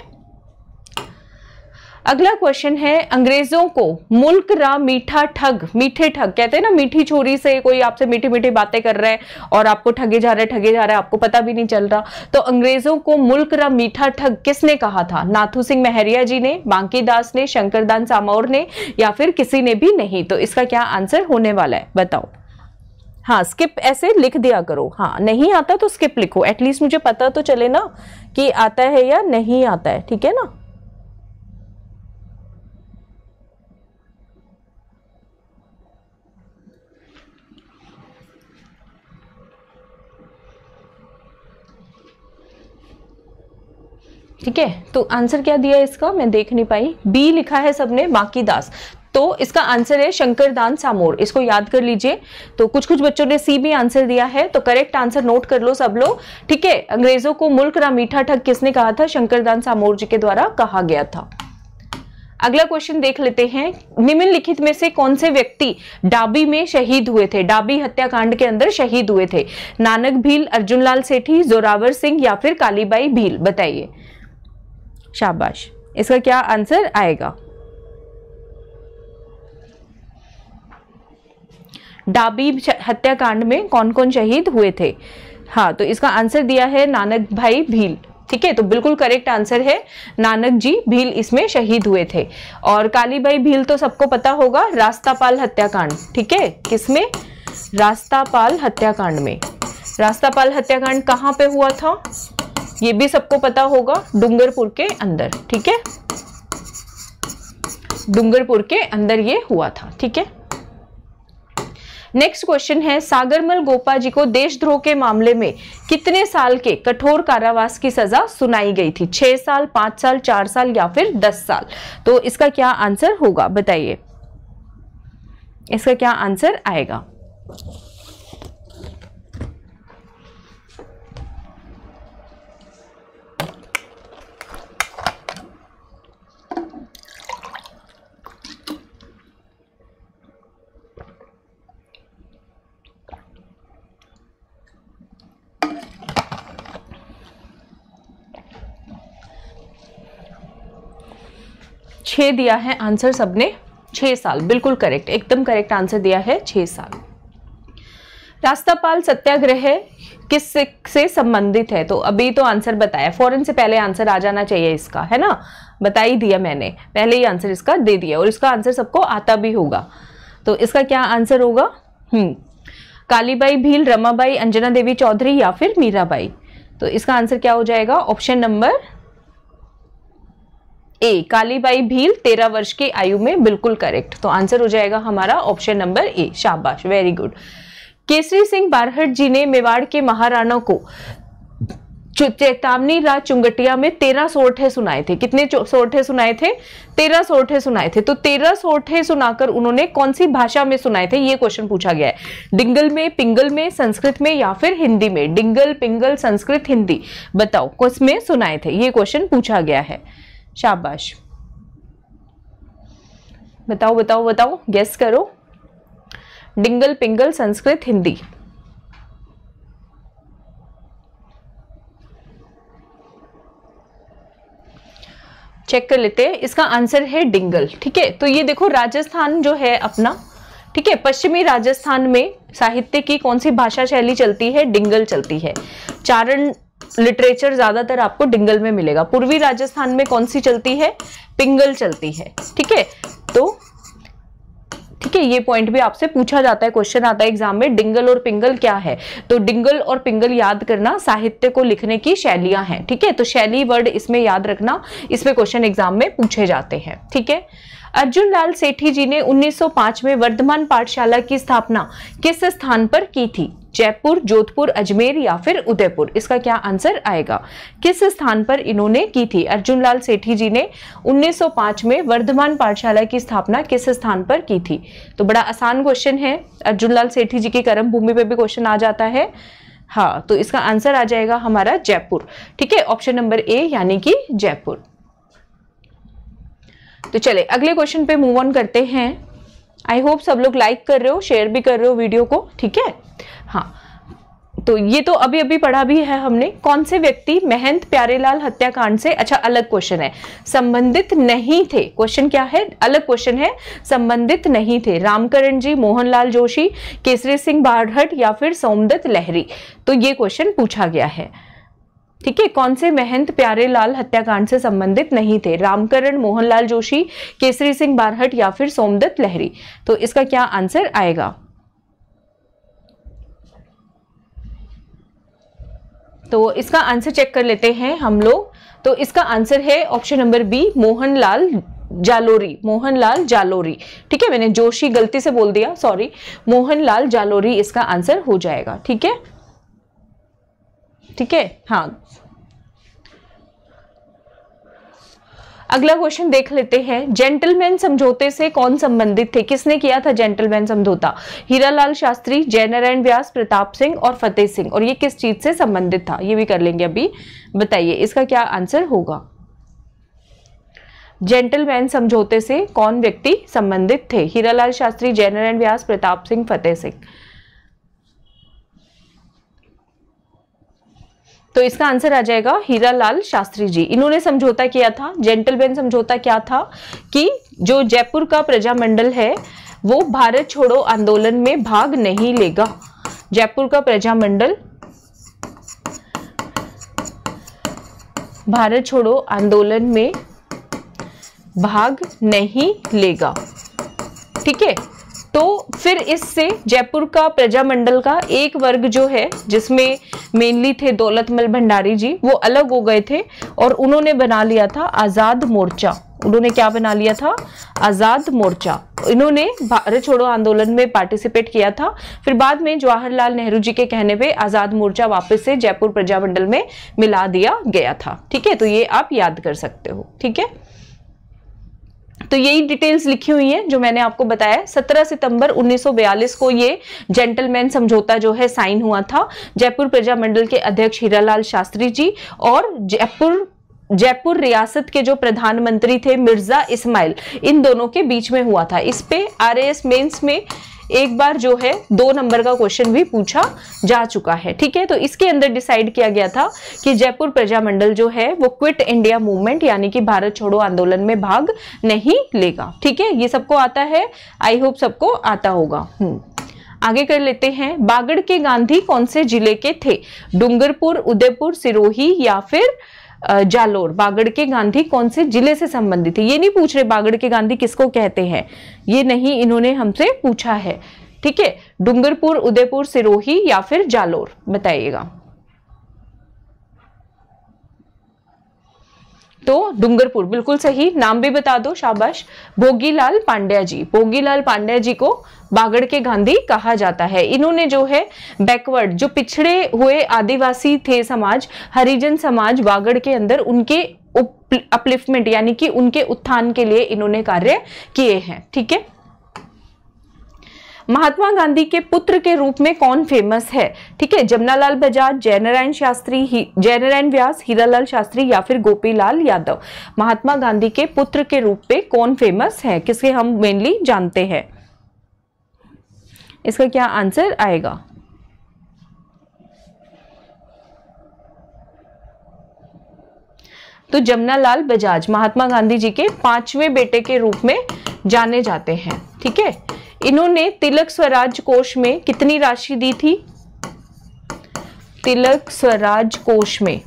अगला क्वेश्चन है अंग्रेजों को मुल्क रा मीठा ठग मीठे ठग कहते हैं ना मीठी छोरी से कोई आपसे मीठी मीठी बातें कर रहा है और आपको ठगे जा रहे ठगे जा रहे आपको पता भी नहीं चल रहा तो अंग्रेजों को मुल्क रा मीठा ठग किसने कहा था नाथू सिंह महरिया जी ने बांकी दास ने शंकरदान सामौर ने या फिर किसी ने भी नहीं तो इसका क्या आंसर होने वाला है बताओ हाँ स्किप ऐसे लिख दिया करो हाँ नहीं आता तो स्किप लिखो एटलीस्ट मुझे पता तो चले ना कि आता है या नहीं आता है ठीक है ना ठीक है तो आंसर क्या दिया इसका मैं देख नहीं पाई बी लिखा है सबने बाकी दास तो इसका आंसर है शंकरदान सामोर इसको याद कर लीजिए तो कुछ कुछ बच्चों ने सी भी आंसर दिया है तो करेक्ट आंसर नोट कर लो सब लोग ठीक है अंग्रेजों को मुल्क रा मीठा ठग किसने कहा था शंकरदान सामोर जी के द्वारा कहा गया था अगला क्वेश्चन देख लेते हैं निम्नलिखित में से कौन से व्यक्ति डाबी में शहीद हुए थे डाबी हत्याकांड के अंदर शहीद हुए थे नानक भील अर्जुनलाल सेठी जोरावर सिंह या फिर कालीबाई भील बताइए शाबाश इसका क्या आंसर आएगा डाबी हत्याकांड में कौन कौन शहीद हुए थे हाँ तो इसका आंसर दिया है नानक भाई भील ठीक है तो बिल्कुल करेक्ट आंसर है नानक जी भील इसमें शहीद हुए थे और काली भाई भील तो सबको पता होगा रास्तापाल हत्याकांड ठीक है किसमें रास्तापाल हत्याकांड में रास्तापाल हत्याकांड कहाँ पे हुआ था ये भी सबको पता होगा डूंगरपुर के अंदर ठीक है डूंगरपुर के अंदर ये हुआ था ठीक है नेक्स्ट क्वेश्चन है सागरमल गोपा जी को देशद्रोह के मामले में कितने साल के कठोर कारावास की सजा सुनाई गई थी छह साल पांच साल चार साल या फिर दस साल तो इसका क्या आंसर होगा बताइए इसका क्या आंसर आएगा छः दिया है आंसर सबने छः साल बिल्कुल करेक्ट एकदम करेक्ट आंसर दिया है छः साल रास्तापाल सत्याग्रह किस से, से संबंधित है तो अभी तो आंसर बताया फॉरन से पहले आंसर आ जाना चाहिए इसका है ना बता ही दिया मैंने पहले ही आंसर इसका दे दिया और इसका आंसर सबको आता भी होगा तो इसका क्या आंसर होगा हम्म, कालीबाई भील रमाबाई अंजना देवी चौधरी या फिर मीराबाई तो इसका आंसर क्या हो जाएगा option number A Kalibai Bhil तेरह वर्ष की आयु में बिल्कुल करेक्ट तो आंसर हो जाएगा हमारा ऑप्शन नंबर ए शाबाश वेरी गुड केसरी सिंह बारहट जी ने मेवाड़ के महाराणा को चेतावनी राज चुंगटिया में तेरह सोठे सुनाए थे कितने सोठे सुनाए थे तेरह सोठे सुनाए थे तो तेरह सोठे सुनाकर उन्होंने कौन सी भाषा में सुनाए थे ये क्वेश्चन पूछा गया है डिंगल में पिंगल में संस्कृत में या फिर हिंदी में डिंगल पिंगल संस्कृत हिंदी बताओ किस में सुनाए थे ये क्वेश्चन पूछा गया है शाबाश बताओ बताओ बताओ गेस करो डिंगल पिंगल संस्कृत हिंदी चेक कर लेते हैं इसका आंसर है डिंगल ठीक है तो ये देखो राजस्थान जो है अपना ठीक है पश्चिमी राजस्थान में साहित्य की कौन सी भाषा शैली चलती है डिंगल चलती है चारण लिटरेचर ज्यादातर आपको डिंगल में मिलेगा पूर्वी राजस्थान में कौन सी चलती है पिंगल चलती है ठीक है तो ठीक है ये पॉइंट भी आपसे पूछा जाता है क्वेश्चन आता है एग्जाम में डिंगल और पिंगल क्या है तो डिंगल और पिंगल याद करना साहित्य को लिखने की शैलियां हैं ठीक है तो शैली वर्ड इसमें याद रखना इसमें क्वेश्चन एग्जाम में पूछे जाते हैं ठीक है अर्जुन लाल सेठी जी ने 1905 में वर्धमान पाठशाला की स्थापना किस स्थान पर की थी जयपुर जोधपुर अजमेर या फिर उदयपुर इसका क्या आंसर आएगा किस स्थान पर इन्होंने की थी अर्जुन लाल सेठी जी ने 1905 में वर्धमान पाठशाला की स्थापना किस स्थान पर की थी तो बड़ा आसान क्वेश्चन है अर्जुन लाल सेठी जी की कर्म भूमि पर भी क्वेश्चन आ जाता है हाँ तो इसका आंसर आ जाएगा हमारा जयपुर ठीक है ऑप्शन नंबर ए यानी कि जयपुर तो चले अगले क्वेश्चन पे मूव ऑन करते हैं आई होप सब लोग लाइक कर रहे हो शेयर भी कर रहे हो वीडियो को ठीक है हाँ तो ये तो अभी अभी पढ़ा भी है हमने कौन से व्यक्ति महंत प्यारेलाल हत्याकांड से अच्छा अलग क्वेश्चन है संबंधित नहीं थे क्वेश्चन क्या है अलग क्वेश्चन है संबंधित नहीं थे रामकरण जी मोहनलाल जोशी केसरी सिंह बारहट या फिर सोमदत्त लहरी तो ये क्वेश्चन पूछा गया है ठीक है कौन से महंत प्यारे लाल हत्याकांड से संबंधित नहीं थे रामकरण मोहनलाल जोशी केसरी सिंह बारहट या फिर सोमदत्त लहरी तो इसका क्या आंसर आएगा तो इसका आंसर चेक कर लेते हैं हम लोग तो इसका आंसर है option number B Mohanlal Jalori Mohanlal Jalori ठीक है मैंने जोशी गलती से बोल दिया सॉरी मोहनलाल जालोरी इसका आंसर हो जाएगा ठीक है ठीक है हाँ अगला क्वेश्चन देख लेते हैं जेंटलमैन समझौते से कौन संबंधित थे किसने किया था जेंटलमैन समझौता हीरालाल शास्त्री जयनारायण व्यास प्रताप सिंह और फतेह सिंह और ये किस चीज से संबंधित था ये भी कर लेंगे अभी बताइए इसका क्या आंसर होगा जेंटलमैन समझौते से कौन व्यक्ति संबंधित थे हीरालाल शास्त्री जयनारायण व्यास प्रताप सिंह फतेह सिंह तो इसका आंसर आ जाएगा हीरा लाल शास्त्री जी इन्होंने समझौता किया था जेंटलमैन समझौता क्या था कि जो जयपुर का प्रजामंडल है वो भारत छोड़ो आंदोलन में भाग नहीं लेगा जयपुर का प्रजामंडल भारत छोड़ो आंदोलन में भाग नहीं लेगा ठीक है तो फिर इससे जयपुर का प्रजा मंडल का एक वर्ग जो है जिसमें मेनली थे दौलतमल भंडारी जी वो अलग हो गए थे और उन्होंने बना लिया था आज़ाद मोर्चा उन्होंने क्या बना लिया था आज़ाद मोर्चा इन्होंने भारत छोड़ो आंदोलन में पार्टिसिपेट किया था फिर बाद में जवाहरलाल नेहरू जी के कहने पे आज़ाद मोर्चा वापस से जयपुर प्रजामंडल में मिला दिया गया था ठीक है तो ये आप याद कर सकते हो ठीक है तो यही डिटेल्स लिखी हुई हैं जो मैंने आपको बताया 17 सितंबर 1942 को ये जेंटलमैन समझौता जो है साइन हुआ था जयपुर प्रजा मंडल के अध्यक्ष हीरालाल शास्त्री जी और जयपुर जयपुर रियासत के जो प्रधानमंत्री थे मिर्जा इस्माइल इन दोनों के बीच में हुआ था इस पे आरएएस मेंस में एक बार जो है दो नंबर का क्वेश्चन भी पूछा जा चुका है ठीक है तो इसके अंदर डिसाइड किया गया था कि जयपुर प्रजामंडल जो है वो क्विट इंडिया मूवमेंट यानी कि भारत छोड़ो आंदोलन में भाग नहीं लेगा ठीक है ये सबको आता है आई होप सबको आता होगा हम्म। आगे कर लेते हैं बागड़ के गांधी कौन से जिले के थे डूंगरपुर उदयपुर सिरोही या फिर जालोर बागड़ के गांधी कौन से जिले से संबंधित है ये नहीं पूछ रहे बागड़ के गांधी किसको कहते हैं ये नहीं इन्होंने हमसे पूछा है ठीक है डूंगरपुर उदयपुर सिरोही या फिर जालोर बताइएगा तो डूंगरपुर बिल्कुल सही नाम भी बता दो शाबाश भोगीलाल पांड्या जी भोगीलाल पांड्या जी को बागड़ के गांधी कहा जाता है इन्होंने जो है बैकवर्ड जो पिछड़े हुए आदिवासी थे समाज हरिजन समाज बागड़ के अंदर उनके अपलिफ्टमेंट यानी कि उनके उत्थान के लिए इन्होंने कार्य किए हैं ठीक है महात्मा गांधी के पुत्र के रूप में कौन फेमस है ठीक है जमनालाल बजाज जयनारायण शास्त्री जयनारायण व्यास हीरालाल शास्त्री या फिर गोपीलाल यादव महात्मा गांधी के पुत्र के रूप में कौन फेमस है किसके हम मेनली जानते हैं इसका क्या आंसर आएगा तो जमुनालाल बजाज महात्मा गांधी जी के पांचवें बेटे के रूप में जाने जाते हैं ठीक है इन्होंने तिलक स्वराज कोष में कितनी राशि दी थी तिलक स्वराज कोष में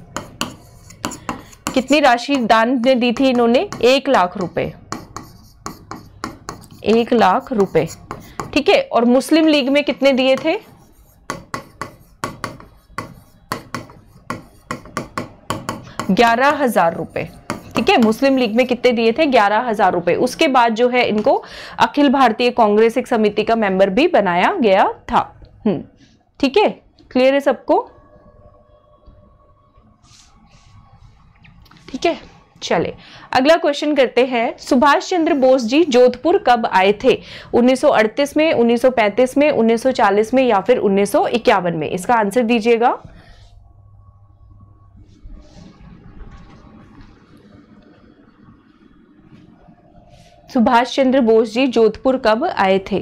कितनी राशि दान ने दी थी इन्होंने एक लाख रुपए एक लाख रुपए ठीक है और मुस्लिम लीग में कितने दिए थे ग्यारह हजार रुपये ठीक है मुस्लिम लीग में कितने दिए थे ग्यारह हजार रुपए उसके बाद जो है इनको अखिल भारतीय कांग्रेस एक समिति का मेंबर भी बनाया गया था हम्म, ठीक है क्लियर है सबको ठीक है चले अगला क्वेश्चन करते हैं सुभाष चंद्र बोस जी जोधपुर कब आए थे 1938 में 1935 में 1940 में या फिर 1951 में इसका आंसर दीजिएगा सुभाष चंद्र बोस जी जोधपुर कब आए थे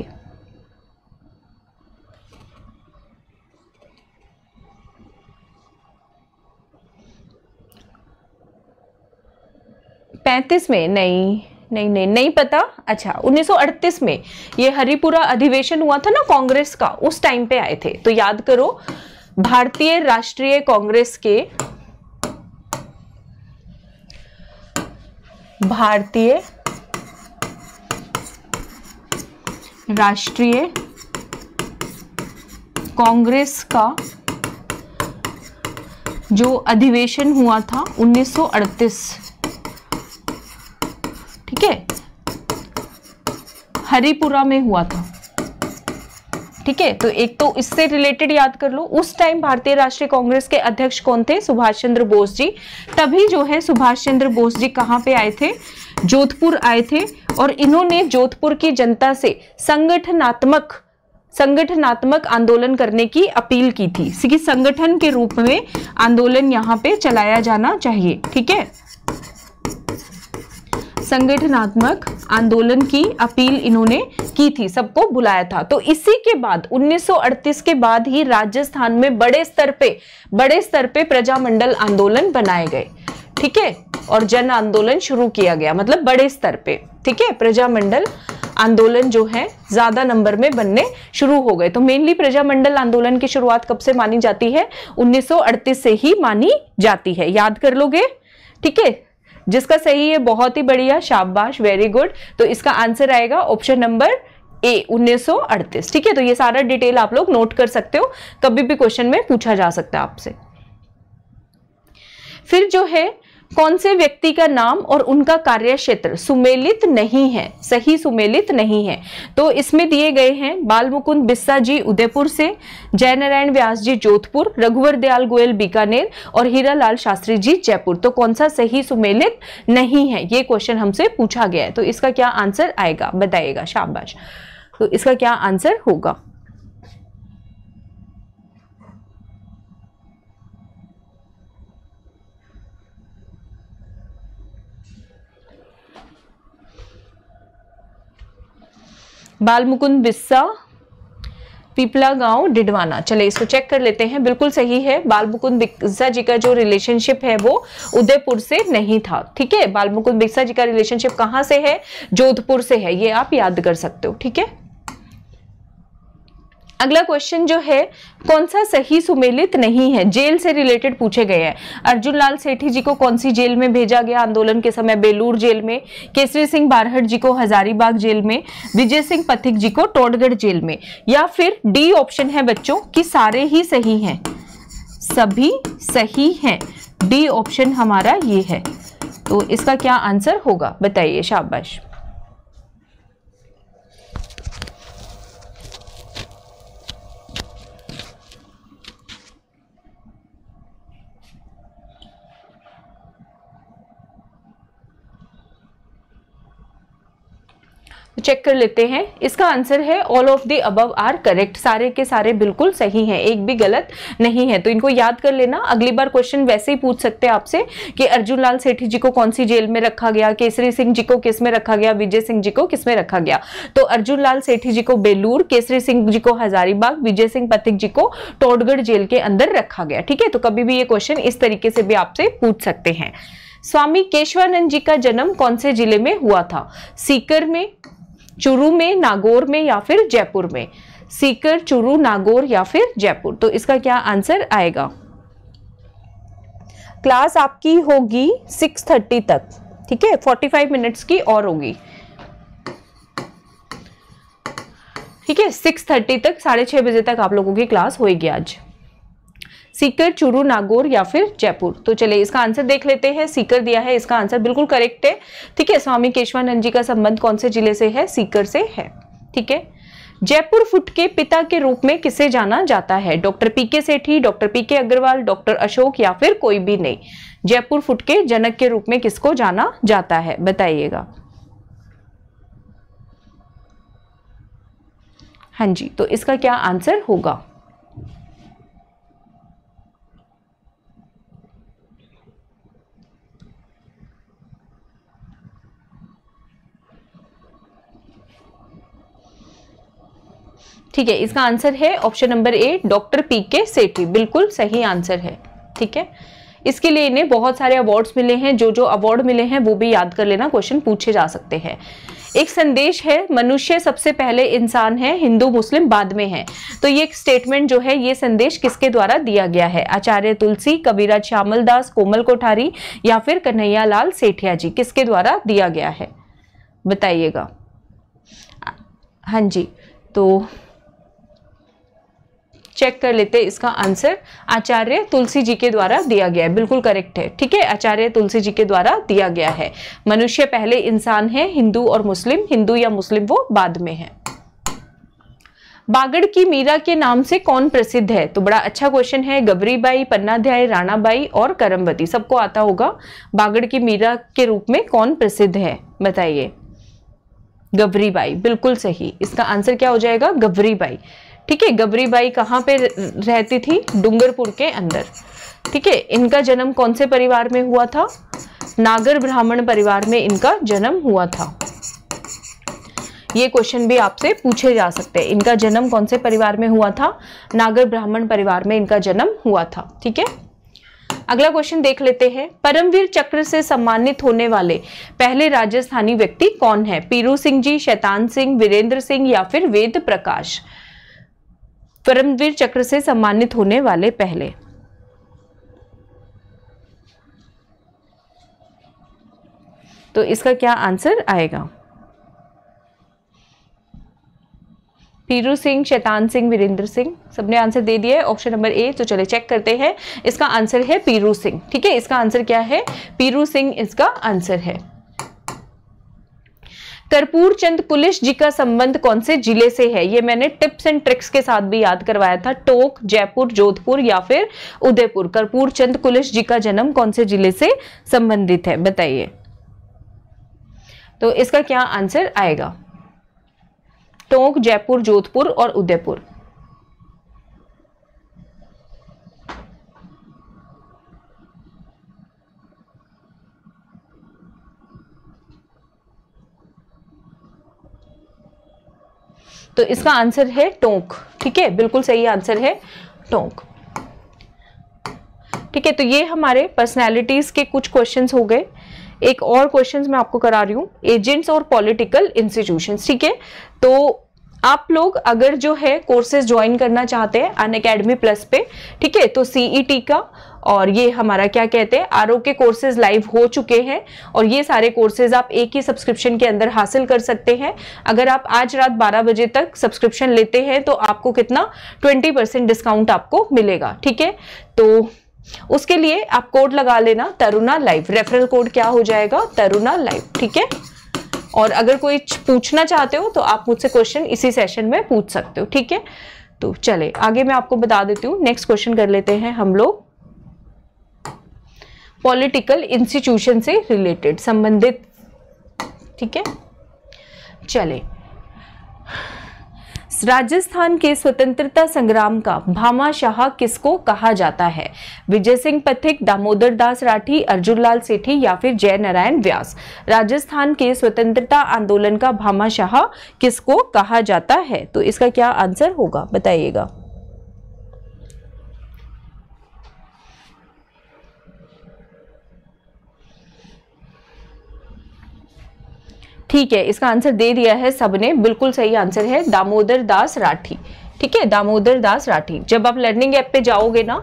पैंतीस में नहीं नहीं नहीं नहीं पता अच्छा 1938 में ये हरिपुरा अधिवेशन हुआ था ना कांग्रेस का उस टाइम पे आए थे तो याद करो भारतीय राष्ट्रीय कांग्रेस के भारतीय राष्ट्रीय कांग्रेस का जो अधिवेशन हुआ था 1938 ठीक है हरिपुरा में हुआ था ठीक है तो एक तो इससे रिलेटेड याद कर लो उस टाइम भारतीय राष्ट्रीय कांग्रेस के अध्यक्ष कौन थे सुभाष चंद्र बोस जी तभी जो है सुभाष चंद्र बोस जी कहां पे आए थे जोधपुर आए थे और इन्होंने जोधपुर की जनता से संगठनात्मक संगठनात्मक आंदोलन करने की अपील की थी कि संगठन के रूप में आंदोलन यहाँ पे चलाया जाना चाहिए ठीक है संगठनात्मक आंदोलन की अपील इन्होंने की थी सबको बुलाया था तो इसी के बाद 1938 के बाद ही राजस्थान में बड़े स्तर पे बड़े स्तर पे प्रजामंडल आंदोलन बनाए गए ठीक है और जन आंदोलन शुरू किया गया मतलब बड़े स्तर पे ठीक है प्रजामंडल आंदोलन जो है ज्यादा नंबर में बनने शुरू हो गए तो मेनली प्रजामंडल आंदोलन की शुरुआत कब से मानी जाती है 1938 से ही मानी जाती है याद कर लोगे ठीक है जिसका सही है बहुत ही बढ़िया शाबाश वेरी गुड तो इसका आंसर आएगा ऑप्शन नंबर ए 1938 ठीक है तो ये सारा डिटेल आप लोग नोट कर सकते हो कभी भी क्वेश्चन में पूछा जा सकता है आपसे फिर जो है कौन से व्यक्ति का नाम और उनका कार्य क्षेत्र सुमेलित नहीं है सही सुमेलित नहीं है तो इसमें दिए गए हैं बाल मुकुंद बिस्सा जी उदयपुर से जयनारायण व्यास जी जोधपुर रघुवर दयाल गोयल बीकानेर और हीरा लाल शास्त्री जी जयपुर तो कौन सा सही सुमेलित नहीं है ये क्वेश्चन हमसे पूछा गया है तो इसका क्या आंसर आएगा बताइएगा शाबाश तो इसका क्या आंसर होगा बालमुकुंद बिस्सा पीपला गांव डिडवाना चले इसको चेक कर लेते हैं बिल्कुल सही है बालमुकुंद बिक्सा जी का जो रिलेशनशिप है वो उदयपुर से नहीं था ठीक है बालमुकुंद बिक्सा जी का रिलेशनशिप कहाँ से है जोधपुर से है ये आप याद कर सकते हो ठीक है अगला क्वेश्चन जो है कौन सा सही सुमेलित नहीं है जेल से रिलेटेड पूछे गए हैं अर्जुन लाल सेठी जी को कौन सी जेल में भेजा गया आंदोलन के समय बेलूर जेल में केसरी सिंह बारहट जी को हजारीबाग जेल में विजय सिंह पथिक जी को टोडगढ़ जेल में या फिर डी ऑप्शन है बच्चों कि सारे ही सही हैं सभी सही हैं डी ऑप्शन हमारा ये है तो इसका क्या आंसर होगा बताइए शाबाश चेक कर लेते हैं इसका आंसर है all of the above are correct सारे के सारे बिल्कुल सही हैं एक भी गलत नहीं है तो इनको याद कर लेना अगली बार क्वेश्चन वैसे ही पूछ सकते हैं आपसे कि अर्जुन लाल सेठी जी को कौन सी जेल में रखा गया केसरी सिंह जी को किस में रखा गया विजय सिंह जी को किस में रखा गया तो अर्जुन लाल सेठी जी को बेलूर केसरी सिंह जी को हजारीबाग विजय सिंह पथिक जी को टोडगढ़ जेल के अंदर रखा गया ठीक है तो कभी भी ये क्वेश्चन इस तरीके से भी आपसे पूछ सकते हैं स्वामी केशवानंद जी का जन्म कौन से जिले में हुआ था सीकर में चुरू में नागौर में या फिर जयपुर में सीकर चुरू नागौर या फिर जयपुर तो इसका क्या आंसर आएगा क्लास आपकी होगी 6:30 तक ठीक है 45 मिनट्स की और होगी ठीक है 6:30 तक साढ़े छह बजे तक आप लोगों की क्लास होगी आज सीकर चूरू नागौर या फिर जयपुर तो चलिए इसका आंसर देख लेते हैं सीकर दिया है इसका आंसर बिल्कुल करेक्ट है ठीक है स्वामी केशवानंद जी का संबंध कौन से जिले से है सीकर से है ठीक है जयपुर फुट के पिता के रूप में किसे जाना जाता है doctor PK Sethi doctor PK Agarwal doctor Ashok या फिर कोई भी नहीं जयपुर फुट के जनक के रूप में किसको जाना जाता है बताइएगा हाँ जी तो इसका क्या आंसर होगा ठीक है इसका आंसर है option number A doctor P K Sethi बिल्कुल सही आंसर है ठीक है इसके लिए इन्हें बहुत सारे अवार्ड्स मिले हैं जो जो अवार्ड मिले हैं वो भी याद कर लेना क्वेश्चन पूछे जा सकते हैं एक संदेश है मनुष्य सबसे पहले इंसान है हिंदू मुस्लिम बाद में है तो ये एक स्टेटमेंट जो है ये संदेश किसके द्वारा दिया गया है आचार्य तुलसी कबीरा श्यामल दास कोमल कोठारी या फिर कन्हैया लाल सेठिया जी किसके द्वारा दिया गया है बताइएगा हाँ जी तो चेक कर लेते हैं इसका आंसर आचार्य तुलसी जी के द्वारा दिया गया है बिल्कुल करेक्ट है ठीक है आचार्य तुलसी जी के द्वारा दिया गया है मनुष्य पहले इंसान है हिंदू और मुस्लिम हिंदू या मुस्लिम वो बाद में है बागड़ की मीरा के नाम से कौन प्रसिद्ध है तो बड़ा अच्छा क्वेश्चन है गबरी बाई पन्नाध्याय राणाबाई और करमवती सबको आता होगा बागड़ की मीरा के रूप में कौन प्रसिद्ध है बताइए गबरी बाई बिल्कुल सही इसका आंसर क्या हो जाएगा गबरी बाई ठीक है गबरी बाई कहाँ पे रहती थी डूंगरपुर के अंदर ठीक है इनका जन्म कौन से परिवार में हुआ था नागर ब्राह्मण परिवार में इनका जन्म हुआ था ये क्वेश्चन भी आपसे पूछे जा सकते हैं इनका जन्म कौन से परिवार में हुआ था नागर ब्राह्मण परिवार में इनका जन्म हुआ था ठीक है अगला क्वेश्चन देख लेते हैं परमवीर चक्र से सम्मानित होने वाले पहले राजस्थानी व्यक्ति कौन है पीरू सिंह जी शैतान सिंह वीरेंद्र सिंह या फिर वेद प्रकाश परमवीर चक्र से सम्मानित होने वाले पहले तो इसका क्या आंसर आएगा पीरू सिंह शैतान सिंह वीरेंद्र सिंह सबने आंसर दे दिया है ऑप्शन नंबर ए तो चले चेक करते हैं इसका आंसर है पीरू सिंह ठीक है इसका आंसर क्या है पीरू सिंह इसका आंसर है कर्पूर चंद कुलिश जी का संबंध कौन से जिले से है ये मैंने टिप्स एंड ट्रिक्स के साथ भी याद करवाया था टोक जयपुर जोधपुर या फिर उदयपुर कर्पूर चंद कुलिश जी का जन्म कौन से जिले से संबंधित है बताइए तो इसका क्या आंसर आएगा टोंक जयपुर जोधपुर और उदयपुर तो इसका आंसर है टोंक ठीक है बिल्कुल सही आंसर है टोंक ठीक है तो ये हमारे पर्सनैलिटीज़ के कुछ क्वेश्चन हो गए एक और क्वेश्चन मैं आपको करा रही हूँ एजेंट्स और पॉलिटिकल इंस्टीट्यूशंस ठीक है तो आप लोग अगर जो है कोर्सेज ज्वाइन करना चाहते हैं अन अकेडमी प्लस पे ठीक है तो सीई e का और ये हमारा क्या कहते हैं आर के कोर्सेज लाइव हो चुके हैं और ये सारे कोर्सेज आप एक ही सब्सक्रिप्शन के अंदर हासिल कर सकते हैं अगर आप आज रात 12 बजे तक सब्सक्रिप्शन लेते हैं तो आपको कितना 20 परसेंट डिस्काउंट आपको मिलेगा ठीक है तो उसके लिए आप कोड लगा लेना तरुणा लाइव रेफरल कोड क्या हो जाएगा तरुणा लाइव ठीक है और अगर कोई पूछना चाहते हो तो आप मुझसे क्वेश्चन इसी सेशन में पूछ सकते हो ठीक है तो चले आगे मैं आपको बता देती हूँ नेक्स्ट क्वेश्चन कर लेते हैं हम लोग पॉलिटिकल इंस्टीट्यूशन से रिलेटेड संबंधित ठीक है चले राजस्थान के स्वतंत्रता संग्राम का भामाशाह किसको कहा जाता है विजय सिंह पथिक दामोदर दास राठी अर्जुन लाल सेठी या फिर जय नारायण व्यास राजस्थान के स्वतंत्रता आंदोलन का भामाशाह किसको कहा जाता है तो इसका क्या आंसर होगा बताइएगा ठीक है इसका आंसर दे दिया है सबने बिल्कुल सही आंसर है दामोदर दास राठी ठीक है दामोदर दास राठी जब आप लर्निंग ऐप पे जाओगे ना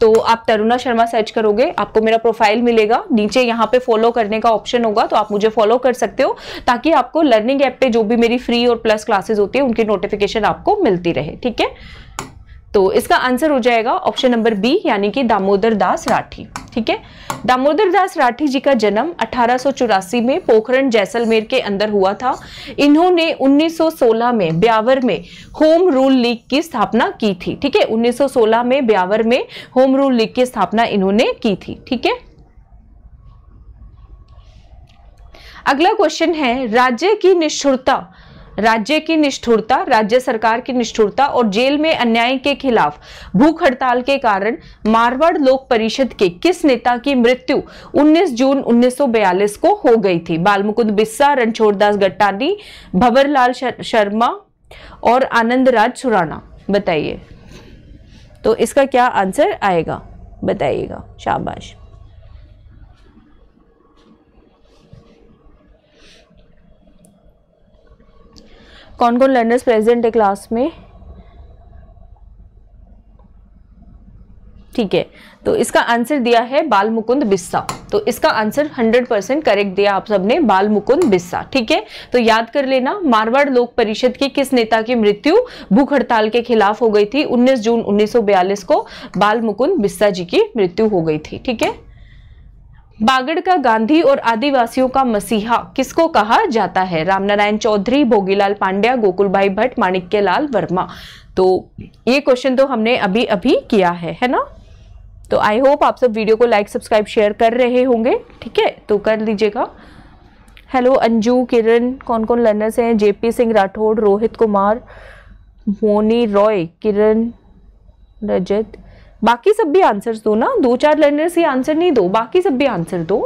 तो आप तरुणा शर्मा सर्च करोगे आपको मेरा प्रोफाइल मिलेगा नीचे यहाँ पे फॉलो करने का ऑप्शन होगा तो आप मुझे फॉलो कर सकते हो ताकि आपको लर्निंग ऐप पे जो भी मेरी फ्री और प्लस क्लासेस होती है उनकी नोटिफिकेशन आपको मिलती रहे ठीक है तो इसका आंसर हो जाएगा ऑप्शन नंबर बी यानी कि दामोदर दास राठी ठीक है दामोदर दास राठी जी का जन्म अठारह में पोखरण जैसलमेर के अंदर हुआ था इन्होंने 1916 में ब्यावर में होम रूल लीग की स्थापना की थी ठीक है 1916 में ब्यावर में होम रूल लीग की स्थापना इन्होंने की थी ठीक है अगला क्वेश्चन है राज्य की निष्ठुरता राज्य की निष्ठुरता राज्य सरकार की निष्ठुरता और जेल में अन्याय के खिलाफ भूख हड़ताल के कारण मारवाड़ लोक परिषद के किस नेता की मृत्यु 19 जून 1942 को हो गई थी बालमुकुंद बिस्सा रणछोड़दास गट्टानी लाल शर्मा और आनंद राज सुराना बताइए तो इसका क्या आंसर आएगा बताइएगा शाबाश कौन कौन लर्नर्स प्रेजेंट है क्लास में ठीक है तो इसका आंसर दिया है बाल मुकुंद बिस्सा तो इसका आंसर 100 परसेंट करेक्ट दिया आप सबने बाल मुकुंद बिस्सा ठीक है तो याद कर लेना मारवाड़ लोक परिषद के किस नेता की मृत्यु भूख हड़ताल के खिलाफ हो गई थी 19 जून 1942 को बाल मुकुंद बिस्सा जी की मृत्यु हो गई थी ठीक है बागड़ का गांधी और आदिवासियों का मसीहा किसको कहा जाता है रामनारायण चौधरी भोगीलाल पांड्या गोकुल भाई भट्ट माणिक्य लाल वर्मा तो ये क्वेश्चन तो हमने अभी अभी किया है है ना तो आई होप आप सब वीडियो को लाइक सब्सक्राइब शेयर कर रहे होंगे ठीक है तो कर लीजिएगा हेलो अंजू किरण कौन कौन लर्नर्स हैं जेपी सिंह राठौड़ रोहित कुमार मोनी रॉय किरण रजत बाकी सब भी आंसर्स दो ना दो चार लर्नर से आंसर नहीं दो बाकी सब भी आंसर दो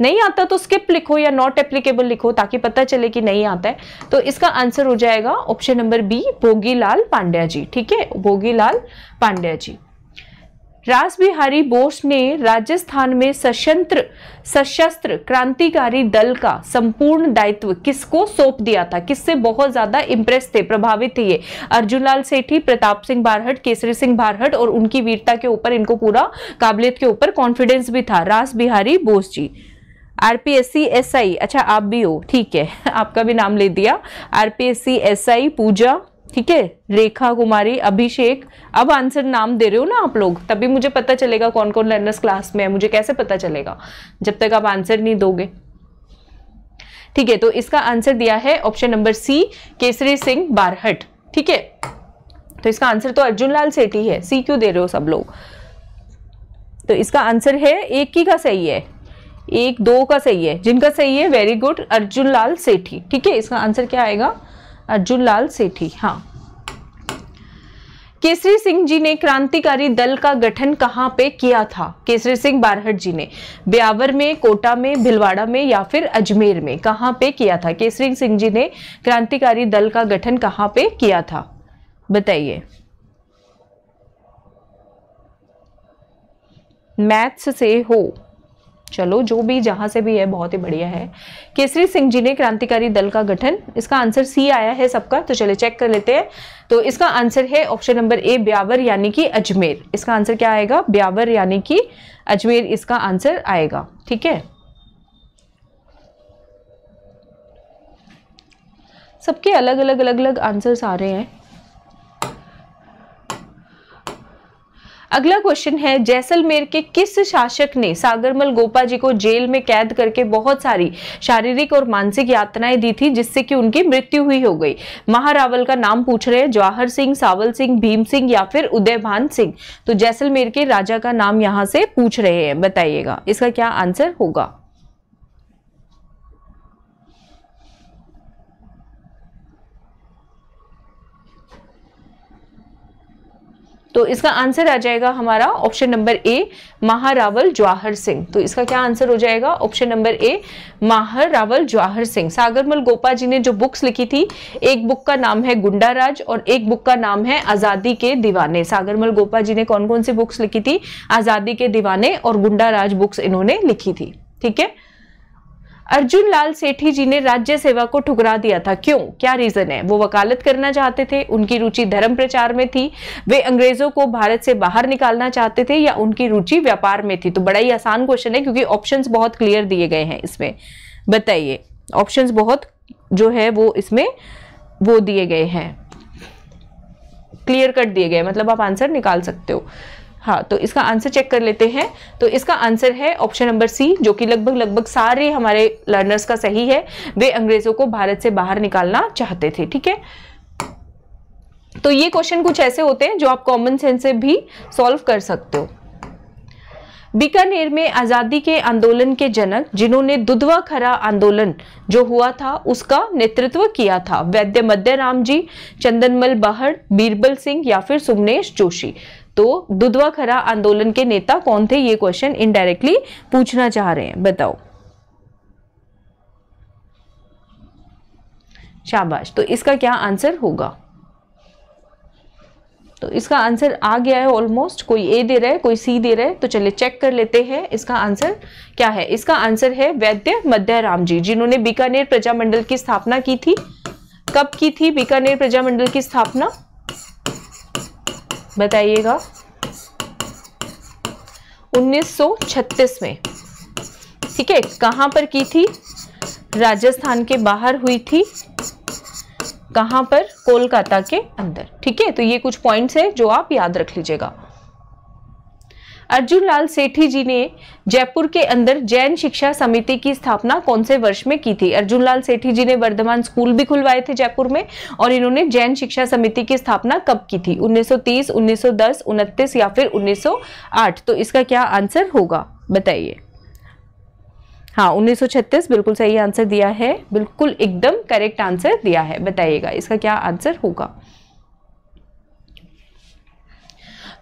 नहीं आता तो स्किप लिखो या नॉट एप्लीकेबल लिखो ताकि पता चले कि नहीं आता है तो इसका आंसर हो जाएगा option number B Bhogilal Pandya ji ठीक है भोगीलाल पांड्या जी रास बिहारी बोस ने राजस्थान में सशस्त्र सशस्त्र क्रांतिकारी दल का संपूर्ण दायित्व किसको सौंप दिया था किससे बहुत ज्यादा इंप्रेस थे प्रभावित थे ये अर्जुन लाल सेठी प्रताप सिंह बारहट केसरी सिंह बारहट और उनकी वीरता के ऊपर इनको पूरा काबिलियत के ऊपर कॉन्फिडेंस भी था रास बिहारी बोस जी आरपीएससी एसआई अच्छा आप भी हो ठीक है आपका भी नाम ले दिया आरपीएससी एसआई पूजा ठीक है रेखा कुमारी अभिषेक अब आंसर नाम दे रहे हो ना आप लोग तभी मुझे पता चलेगा कौन कौन लर्नर्स क्लास में है मुझे कैसे पता चलेगा जब तक आप आंसर नहीं दोगे ठीक है तो इसका आंसर दिया है option number C Kesari Singh Barhat ठीक है तो इसका आंसर तो अर्जुन लाल सेठी है सी क्यों दे रहे हो सब लोग तो इसका आंसर है एक ही का सही है एक दो का सही है जिनका सही है वेरी गुड अर्जुन लाल सेठी ठीक है इसका आंसर क्या आएगा अर्जुन लाल सेठी हाँ केसरी सिंह जी ने क्रांतिकारी दल का गठन कहाँ पे किया था केसरी सिंह बारहट जी ने ब्यावर में कोटा में भिलवाड़ा में या फिर अजमेर में कहाँ पे किया था केसरी सिंह जी ने क्रांतिकारी दल का गठन कहाँ पे किया था बताइए मैथ्स से हो चलो जो भी जहां से भी है बहुत ही बढ़िया है केसरी सिंह जी ने क्रांतिकारी दल का गठन इसका आंसर सी आया है सबका तो चले चेक कर लेते हैं तो इसका आंसर है ऑप्शन नंबर ए ब्यावर यानी कि अजमेर इसका आंसर क्या आएगा ब्यावर यानी कि अजमेर इसका आंसर आएगा ठीक है सबके अलग अलग अलग अलग आंसर्स आ रहे हैं अगला क्वेश्चन है जैसलमेर के किस शासक ने सागरमल गोपा जी को जेल में कैद करके बहुत सारी शारीरिक और मानसिक यातनाएं दी थी जिससे कि उनकी मृत्यु हुई हो गई महारावल का नाम पूछ रहे हैं जवाहर सिंह सावल सिंह भीम सिंह या फिर उदयभान सिंह तो जैसलमेर के राजा का नाम यहाँ से पूछ रहे हैं बताइएगा इसका क्या आंसर होगा तो इसका आंसर आ जाएगा हमारा option number A Maharawal Jawahar Singh तो इसका क्या आंसर हो जाएगा option number A Maharawal Rawal Jawahar Singh Sagarmal Gopa ji ने जो बुक्स लिखी थी एक बुक का नाम है गुंडा राज और एक बुक का नाम है आज़ादी के दीवाने सागरमल गोपा जी ने कौन कौन सी बुक्स लिखी थी आज़ादी के दीवाने और गुंडा राज बुक्स इन्होंने लिखी थी ठीक है अर्जुन लाल सेठी जी ने राज्य सेवा को ठुकरा दिया था क्यों क्या रीजन है वो वकालत करना चाहते थे उनकी रुचि धर्म प्रचार में थी वे अंग्रेजों को भारत से बाहर निकालना चाहते थे या उनकी रुचि व्यापार में थी तो बड़ा ही आसान क्वेश्चन है क्योंकि ऑप्शन बहुत क्लियर दिए गए हैं इसमें बताइए ऑप्शन बहुत जो है वो इसमें वो दिए गए हैं क्लियर कट दिए गए मतलब आप आंसर निकाल सकते हो हाँ तो इसका आंसर चेक कर लेते हैं तो इसका आंसर है ऑप्शन नंबर सी जो कि लगभग लगभग सारे हमारे लर्नर्स का सही है वे अंग्रेज़ों को भारत से बाहर निकालना चाहते थे ठीक है तो ये क्वेश्चन कुछ ऐसे होते हैं जो आप कॉमन सेंस से भी सॉल्व कर सकते हो बीकानेर में आज़ादी के आंदोलन के जनक जिन्होंने दुधवा खरा आंदोलन जो हुआ था उसका नेतृत्व किया था वैद्य मध्य राम जी चंदनमल बहड़ बीरबल सिंह या फिर सुमनेश जोशी तो दुधवा खरा आंदोलन के नेता कौन थे ये क्वेश्चन इनडायरेक्टली पूछना चाह रहे हैं बताओ शाबाश तो इसका क्या आंसर होगा तो इसका आंसर आ गया है ऑलमोस्ट कोई ए दे रहा है कोई सी दे रहा है तो चलिए चेक कर लेते हैं इसका आंसर क्या है इसका आंसर है वैद्य मध्य राम जी जिन्होंने बीकानेर प्रजामंडल की स्थापना की थी कब की थी बीकानेर प्रजामंडल की स्थापना बताइएगा 1936 में ठीक है कहां पर की थी राजस्थान के बाहर हुई थी कहां पर कोलकाता के अंदर ठीक है तो ये कुछ पॉइंट्स है जो आप याद रख लीजिएगा अर्जुन लाल सेठी जी ने जयपुर के अंदर जैन शिक्षा समिति की स्थापना कौन से वर्ष में की थी अर्जुन लाल सेठी जी ने वर्धमान स्कूल भी खुलवाए थे जयपुर में और इन्होंने जैन शिक्षा समिति की स्थापना कब की थी 1930, 1910, 29 या फिर 1908 तो इसका क्या आंसर होगा बताइए हाँ 1936 बिल्कुल सही आंसर दिया है बिल्कुल एकदम करेक्ट आंसर दिया है बताइएगा इसका क्या आंसर होगा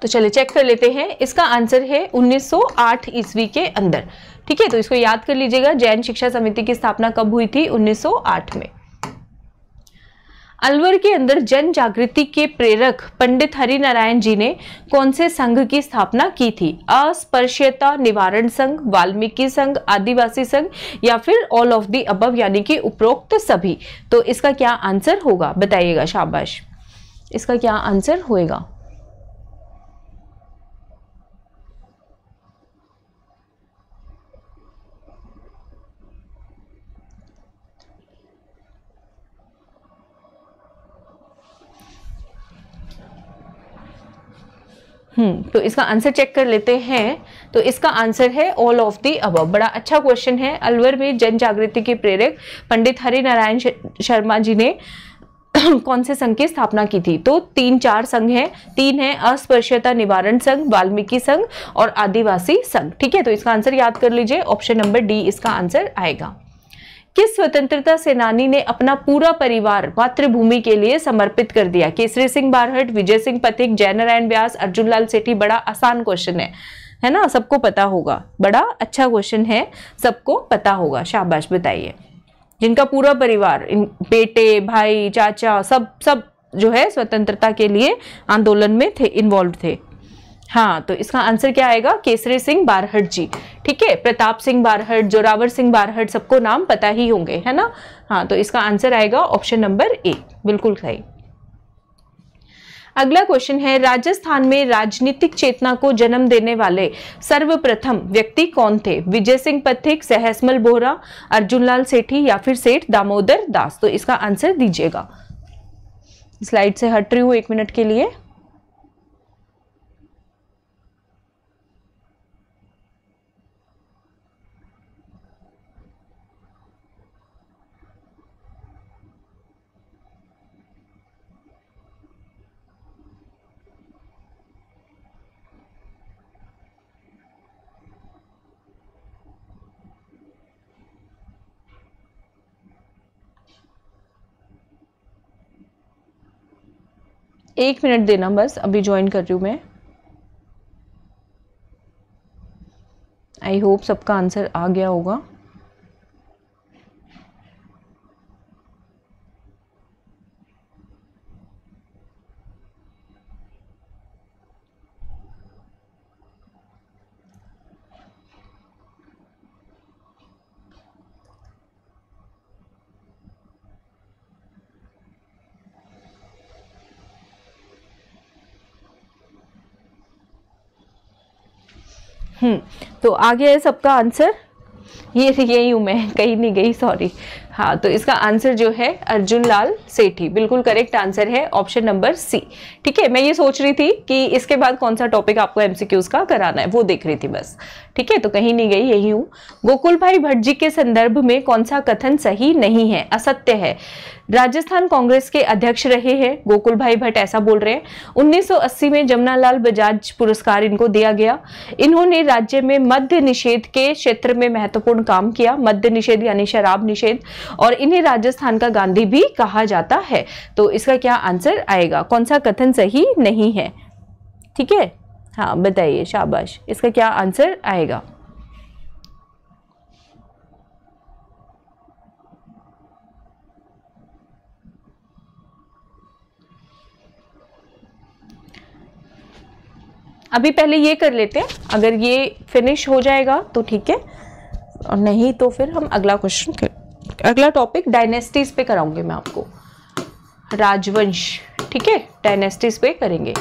तो चलिए चेक कर लेते हैं इसका आंसर है 1908 ईस्वी के अंदर ठीक है तो इसको याद कर लीजिएगा जैन शिक्षा समिति की स्थापना कब हुई थी 1908 में अलवर के अंदर जन जागृति के प्रेरक पंडित हरिनारायण जी ने कौन से संघ की स्थापना की थी अस्पर्श्यता निवारण संघ वाल्मीकि संघ आदिवासी संघ या फिर ऑल ऑफ दी अबव यानी कि उपरोक्त सभी तो इसका क्या आंसर होगा बताइएगा शाबाश इसका क्या आंसर होएगा हम्म तो इसका आंसर चेक कर लेते हैं तो इसका आंसर है ऑल ऑफ दी अब बड़ा अच्छा क्वेश्चन है अलवर में जन जागृति के प्रेरक पंडित हरि नारायण शर्मा जी ने *clears throat* कौन से संघ की स्थापना की थी तो तीन चार संघ हैं तीन है अस्पृश्यता निवारण संघ वाल्मीकि संघ और आदिवासी संघ ठीक है तो इसका आंसर याद कर लीजिए ऑप्शन नंबर डी इसका आंसर आएगा किस स्वतंत्रता सेनानी ने अपना पूरा परिवार मातृभूमि के लिए समर्पित कर दिया केसरी सिंह बारहट विजय सिंह पथिक जयनारायण व्यास अर्जुन लाल सेठी बड़ा आसान क्वेश्चन है है ना सबको पता होगा बड़ा अच्छा क्वेश्चन है सबको पता होगा शाबाश बताइए जिनका पूरा परिवार बेटे भाई चाचा सब सब जो है स्वतंत्रता के लिए आंदोलन में थे इन्वॉल्व थे हाँ तो इसका आंसर क्या आएगा केसरी सिंह बारहट जी ठीक है प्रताप सिंह बारहट जोरावर सिंह बारहट सबको नाम पता ही होंगे है ना हाँ तो इसका आंसर आएगा ऑप्शन नंबर ए बिल्कुल सही अगला क्वेश्चन है राजस्थान में राजनीतिक चेतना को जन्म देने वाले सर्वप्रथम व्यक्ति कौन थे विजय सिंह पथिक सहसमल बोहरा अर्जुन लाल सेठी या फिर सेठ दामोदर दास तो इसका आंसर दीजिएगा स्लाइड से हट रही हूँ एक मिनट के लिए एक मिनट देना बस अभी ज्वाइन कर रही हूँ मैं आई होप सबका आंसर आ गया होगा हम्म तो आ गया है सबका आंसर ये यही हूँ मैं कहीं नहीं गई सॉरी हाँ तो इसका आंसर जो है अर्जुन लाल सेठी बिल्कुल करेक्ट आंसर है ऑप्शन नंबर सी ठीक है मैं ये सोच रही थी कि इसके बाद कौन सा टॉपिक आपको एमसीक्यूज का कराना है वो देख रही थी बस ठीक है तो कहीं नहीं गई यही हूँ गोकुल भाई भट्ट जी के संदर्भ में कौन सा कथन सही नहीं है असत्य है राजस्थान कांग्रेस के अध्यक्ष रहे हैं गोकुल भाई भट्ट ऐसा बोल रहे हैं 1980 में जमुनालाल बजाज पुरस्कार इनको दिया गया इन्होंने राज्य में मध्य निषेध के क्षेत्र में महत्वपूर्ण काम किया मध्य निषेध यानी शराब निषेध और इन्हें राजस्थान का गांधी भी कहा जाता है तो इसका क्या आंसर आएगा कौन सा कथन सही नहीं है ठीक है हाँ बताइए शाबाश इसका क्या आंसर आएगा अभी पहले ये कर लेते हैं अगर ये फिनिश हो जाएगा तो ठीक है और नहीं तो फिर हम अगला क्वेश्चन कर अगला टॉपिक डायनेस्टीज़ पे कराऊंगी मैं आपको राजवंश ठीक है डायनेस्टीज़ पे करेंगे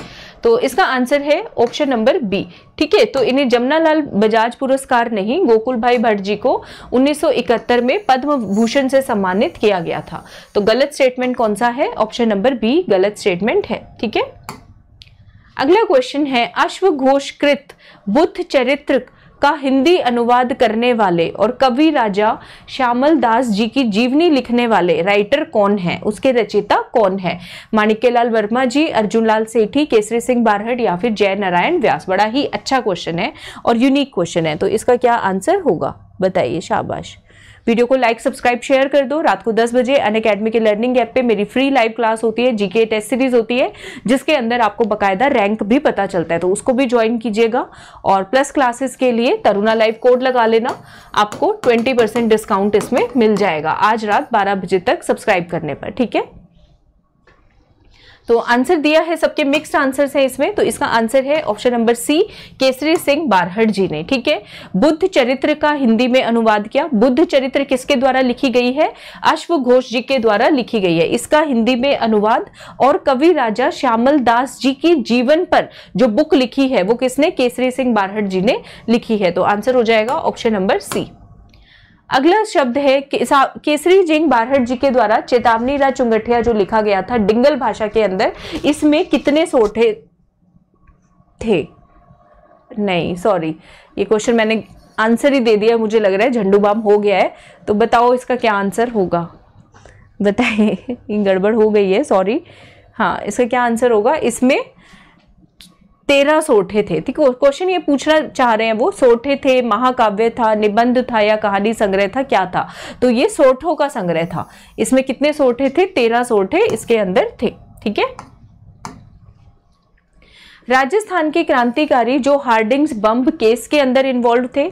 तो इसका आंसर है ऑप्शन नंबर बी ठीक है तो इन्हें जमुनालाल बजाज पुरस्कार नहीं गोकुल भाई भट्ट जी को 1971 में पद्म भूषण से सम्मानित किया गया था तो गलत स्टेटमेंट कौन सा है ऑप्शन नंबर बी गलत स्टेटमेंट है ठीक है अगला क्वेश्चन है अश्वघोषकृत बुद्ध चरित्र का हिंदी अनुवाद करने वाले और कवि राजा श्यामल दास जी की जीवनी लिखने वाले राइटर कौन है उसके रचयिता कौन है माणिक्यलाल वर्मा जी अर्जुन लाल सेठी केसरी सिंह बारहट या फिर जय नारायण व्यास बड़ा ही अच्छा क्वेश्चन है और यूनिक क्वेश्चन है तो इसका क्या आंसर होगा बताइए शाबाश वीडियो को लाइक सब्सक्राइब शेयर कर दो रात को दस बजे अन अकेडमी के लर्निंग ऐप पे मेरी फ्री लाइव क्लास होती है जीके टेस्ट सीरीज होती है जिसके अंदर आपको बकायदा रैंक भी पता चलता है तो उसको भी ज्वाइन कीजिएगा और प्लस क्लासेस के लिए तरुणा लाइव कोड लगा लेना आपको ट्वेंटी डिस्काउंट इसमें मिल जाएगा आज रात बारह बजे तक सब्सक्राइब करने पर ठीक है तो आंसर दिया है सबके मिक्स्ड आंसर है इसमें तो इसका आंसर है option number C Kesari Singh Barhat ji ने ठीक है बुद्ध चरित्र का हिंदी में अनुवाद किया बुद्ध चरित्र किसके द्वारा लिखी गई है अश्व घोष जी के द्वारा लिखी गई है इसका हिंदी में अनुवाद और कवि राजा श्यामल दास जी की जीवन पर जो बुक लिखी है वो किसने केसरी सिंह बारहट जी ने लिखी है तो आंसर हो जाएगा ऑप्शन नंबर सी अगला शब्द है केसरी जिंग बारहट जी के द्वारा चेतावनी रा चुंगठिया जो लिखा गया था डिंगल भाषा के अंदर इसमें कितने सोठे थे नहीं सॉरी ये क्वेश्चन मैंने आंसर ही दे दिया मुझे लग रहा है झंडू बाम हो गया है तो बताओ इसका क्या आंसर होगा बताइए गड़बड़ हो गई है सॉरी हाँ इसका क्या आंसर होगा इसमें तेरह सोठे थे ठीक है क्वेश्चन ये पूछना चाह रहे हैं वो सोठे थे महाकाव्य था निबंध था या कहानी संग्रह था क्या था तो ये सोठों का संग्रह था इसमें कितने सोठे थे तेरह सोठे इसके अंदर थे ठीक है राजस्थान के क्रांतिकारी जो हार्डिंग्स बम केस के अंदर इन्वॉल्व थे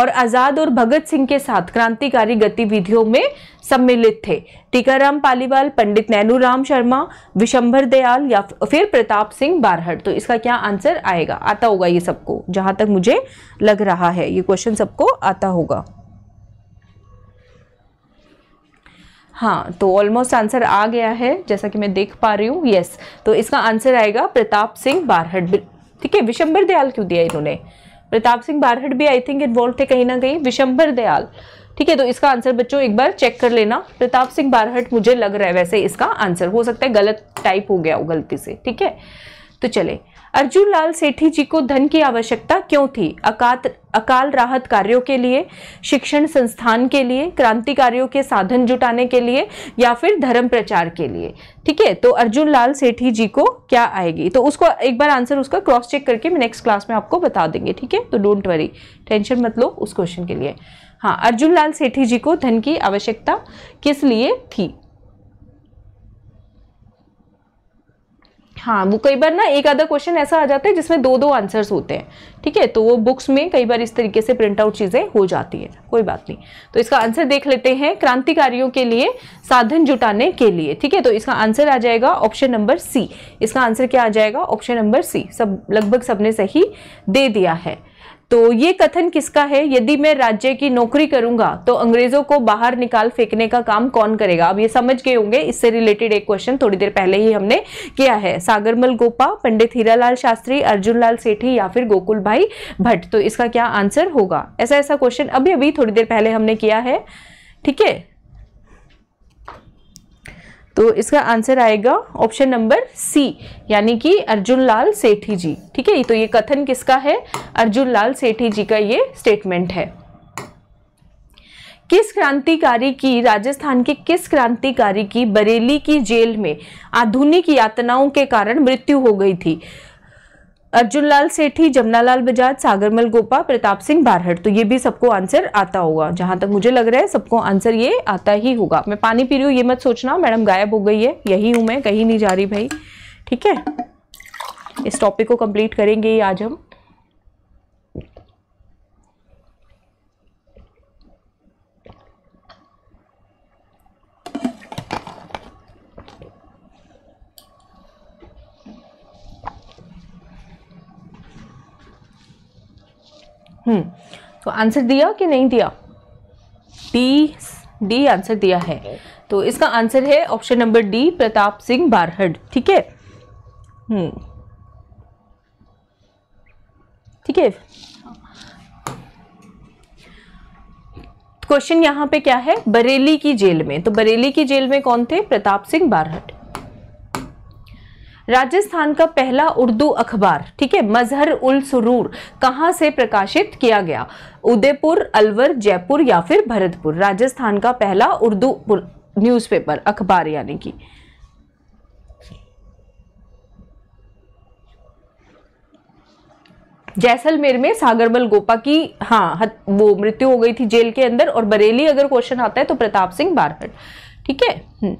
और आज़ाद और भगत सिंह के साथ क्रांतिकारी गतिविधियों में सम्मिलित थे टीकाराम पालीवाल पंडित नैनू राम शर्मा विशंभर दयाल या फिर प्रताप सिंह बारहट तो इसका क्या आंसर आएगा आता होगा ये सबको जहाँ तक मुझे लग रहा है ये क्वेश्चन सबको आता होगा हाँ तो ऑलमोस्ट आंसर आ गया है जैसा कि मैं देख पा रही हूँ यस तो इसका आंसर आएगा प्रताप सिंह बारहट ठीक है विशंबर दयाल क्यों दिया इन्होंने प्रताप सिंह बारहट भी आई थिंक इन्वॉल्व थे कहीं ना कहीं विशंबर दयाल ठीक है तो इसका आंसर बच्चों एक बार चेक कर लेना प्रताप सिंह बारहट मुझे लग रहा है वैसे इसका आंसर हो सकता है गलत टाइप हो गया हो गलती से ठीक है तो चले अर्जुन लाल सेठी जी को धन की आवश्यकता क्यों थी अकात अकाल राहत कार्यों के लिए शिक्षण संस्थान के लिए क्रांतिकारियों के साधन जुटाने के लिए या फिर धर्म प्रचार के लिए ठीक है तो अर्जुन लाल सेठी जी को क्या आएगी तो उसको एक बार आंसर उसका क्रॉस चेक करके मैं नेक्स्ट क्लास में आपको बता देंगे ठीक है तो डोंट वरी टेंशन मत लो उस क्वेश्चन के लिए हाँ अर्जुन लाल सेठी जी को धन की आवश्यकता किस लिए थी हाँ वो कई बार ना एक आधा क्वेश्चन ऐसा आ जाता है जिसमें दो दो आंसर्स होते हैं ठीक है तो वो बुक्स में कई बार इस तरीके से प्रिंट आउट चीज़ें हो जाती है कोई बात नहीं तो इसका आंसर देख लेते हैं क्रांतिकारियों के लिए साधन जुटाने के लिए ठीक है तो इसका आंसर आ जाएगा ऑप्शन नंबर सी इसका आंसर क्या आ जाएगा ऑप्शन नंबर सी सब लगभग सबने सही दे दिया है तो ये कथन किसका है यदि मैं राज्य की नौकरी करूंगा तो अंग्रेजों को बाहर निकाल फेंकने का काम कौन करेगा अब ये समझ गए होंगे इससे रिलेटेड एक क्वेश्चन थोड़ी देर पहले ही हमने किया है सागरमल गोपा पंडित हीरालाल शास्त्री अर्जुन लाल सेठी या फिर गोकुल भाई भट्ट तो इसका क्या आंसर होगा ऐसा ऐसा क्वेश्चन अभी अभी थोड़ी देर पहले हमने किया है ठीक है तो इसका आंसर आएगा ऑप्शन नंबर सी यानी कि अर्जुन लाल सेठी जी ठीक है तो ये कथन किसका है अर्जुन लाल सेठी जी का ये स्टेटमेंट है किस क्रांतिकारी की राजस्थान के किस क्रांतिकारी की बरेली की जेल में आधुनिक यातनाओं के कारण मृत्यु हो गई थी अर्जुन लाल सेठी जमनालाल बजाज सागरमल गोपा प्रताप सिंह बारहट तो ये भी सबको आंसर आता होगा जहां तक मुझे लग रहा है सबको आंसर ये आता ही होगा मैं पानी पी रही हूँ ये मत सोचना मैडम गायब हो गई है यही हूँ मैं कहीं नहीं जा रही भाई ठीक है इस टॉपिक को कंप्लीट करेंगे आज हम हम्म, तो आंसर दिया कि नहीं दिया डी डी आंसर दिया है तो इसका आंसर है option number D Pratap Singh Barhat ठीक है हम्म, ठीक है क्वेश्चन यहाँ पे क्या है बरेली की जेल में तो बरेली की जेल में कौन थे प्रताप सिंह बारहट राजस्थान का पहला उर्दू अखबार ठीक है मजहर उल सुरूर कहाँ से प्रकाशित किया गया उदयपुर अलवर जयपुर या फिर भरतपुर राजस्थान का पहला उर्दू न्यूज़पेपर अखबार यानी कि जैसलमेर में सागरबल गोपा की हाँ वो मृत्यु हो गई थी जेल के अंदर और बरेली अगर क्वेश्चन आता है तो प्रताप सिंह बारहट ठीक है हम्म।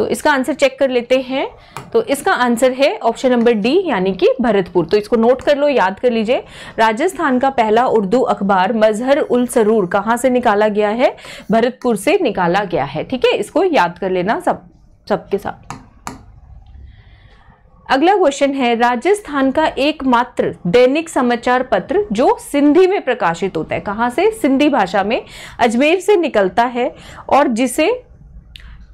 तो इसका आंसर चेक कर लेते हैं तो इसका आंसर है ऑप्शन नंबर डी यानी कि भरतपुर तो इसको नोट कर लो याद कर लीजिए राजस्थान का पहला उर्दू अखबार मजहर उल सरूर कहाँ से निकाला गया है भरतपुर से निकाला गया है ठीक है इसको याद कर लेना सब सबके साथ अगला क्वेश्चन है राजस्थान का एकमात्र दैनिक समाचार पत्र जो सिंधी में प्रकाशित होता है कहाँ से सिंधी भाषा में अजमेर से निकलता है और जिसे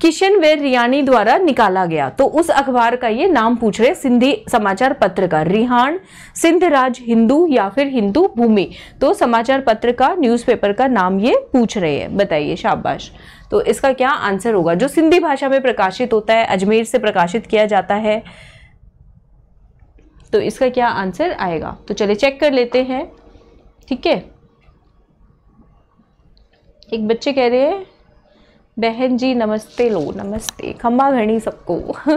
किशन वे रियानी द्वारा निकाला गया तो उस अखबार का ये नाम पूछ रहे सिंधी समाचार पत्र का रिहान सिंध राज हिंदू या फिर हिंदू भूमि तो समाचार पत्र का न्यूज़पेपर का नाम ये पूछ रहे हैं बताइए शाबाश तो इसका क्या आंसर होगा जो सिंधी भाषा में प्रकाशित होता है अजमेर से प्रकाशित किया जाता है तो इसका क्या आंसर आएगा तो चलिए चेक कर लेते हैं ठीक है एक बच्चे कह रहे हैं बहन जी नमस्ते लो नमस्ते खम्बा घनी सबको *laughs*